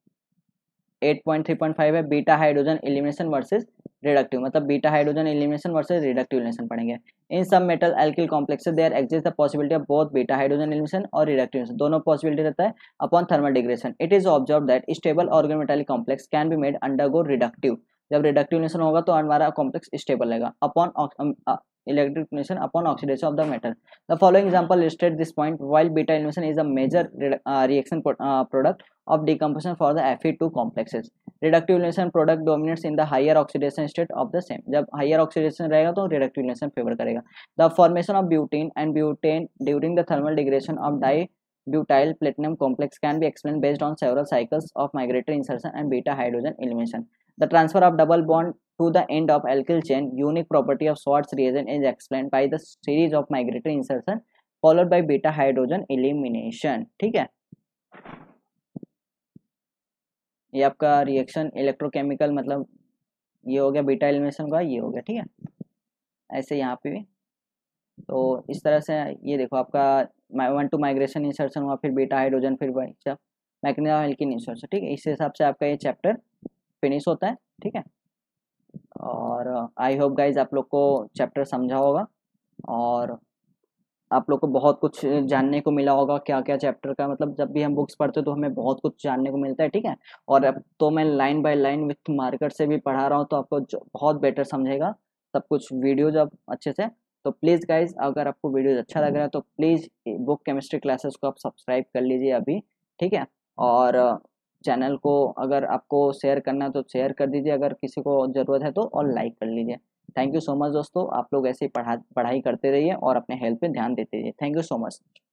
Speaker 1: 8.3.5 beta hydrogen elimination versus reductive मतलब beta hydrogen elimination versus reductive elimination पढ़ेंगे इन सब metal alkyl complex there exist the possibility of both beta hydrogen elimination और reductive elimination दोनों possibility रहता है upon thermal degradation it is observe that stable organometallic complex can be made undergo reductive जब reductive elimination होगा तो हमारा complex stable रहेगा upon electric donation upon oxidation of the metal the following example illustrates this point while beta elimination is a major re uh, reaction pro uh, product of decomposition for the fe2 complexes reductive elimination product dominates in the higher oxidation state of the same जब higher oxidation रहेगा तो reductive elimination favor करेगा the formation of butene and butane during the thermal degradation of di butyl platinum complex can be explain based on several cycles of migratory insertion and beta hydrogen elimination the transfer of double bond to the end of alkyl chain unique property of sorts reagent is explain by the series of migratory insertion followed by beta hydrogen elimination ठीक है ये आपका reaction electrochemical मतलब ये हो गया beta elimination का ये हो गया ठीक है ऐसे यहाँ पे भी तो इस तरह से ये देखो आपका वन टू माइग्रेशन इंसर्शन हुआ फिर बीटा हाइड्रोजन फिर वही सब इंसर्शन ठीक है इस हिसाब से आपका ये चैप्टर फिनिश होता है ठीक है और आई होप गाइज आप लोग को चैप्टर समझा होगा और आप लोग को बहुत कुछ जानने को मिला होगा क्या क्या चैप्टर का मतलब जब भी हम बुक्स पढ़ते हैं तो हमें बहुत कुछ जानने को मिलता है ठीक है और अब तो मैं line by line with marker से भी पढ़ा रहा हूँ तो आपको बहुत बेटर समझेगा सब कुछ वीडियो जब अच्छे से तो प्लीज़ गाइज अगर आपको वीडियोज़ अच्छा लग रहा है तो प्लीज़ बुक केमिस्ट्री क्लासेस को आप सब्सक्राइब कर लीजिए अभी ठीक है और चैनल को अगर आपको शेयर करना है तो शेयर कर दीजिए अगर किसी को ज़रूरत है तो और लाइक कर लीजिए थैंक यू सो मच दोस्तों आप लोग ऐसे ही पढ़ा पढ़ाई करते रहिए और अपने हेल्थ पे ध्यान देते रहिए थैंक यू सो मच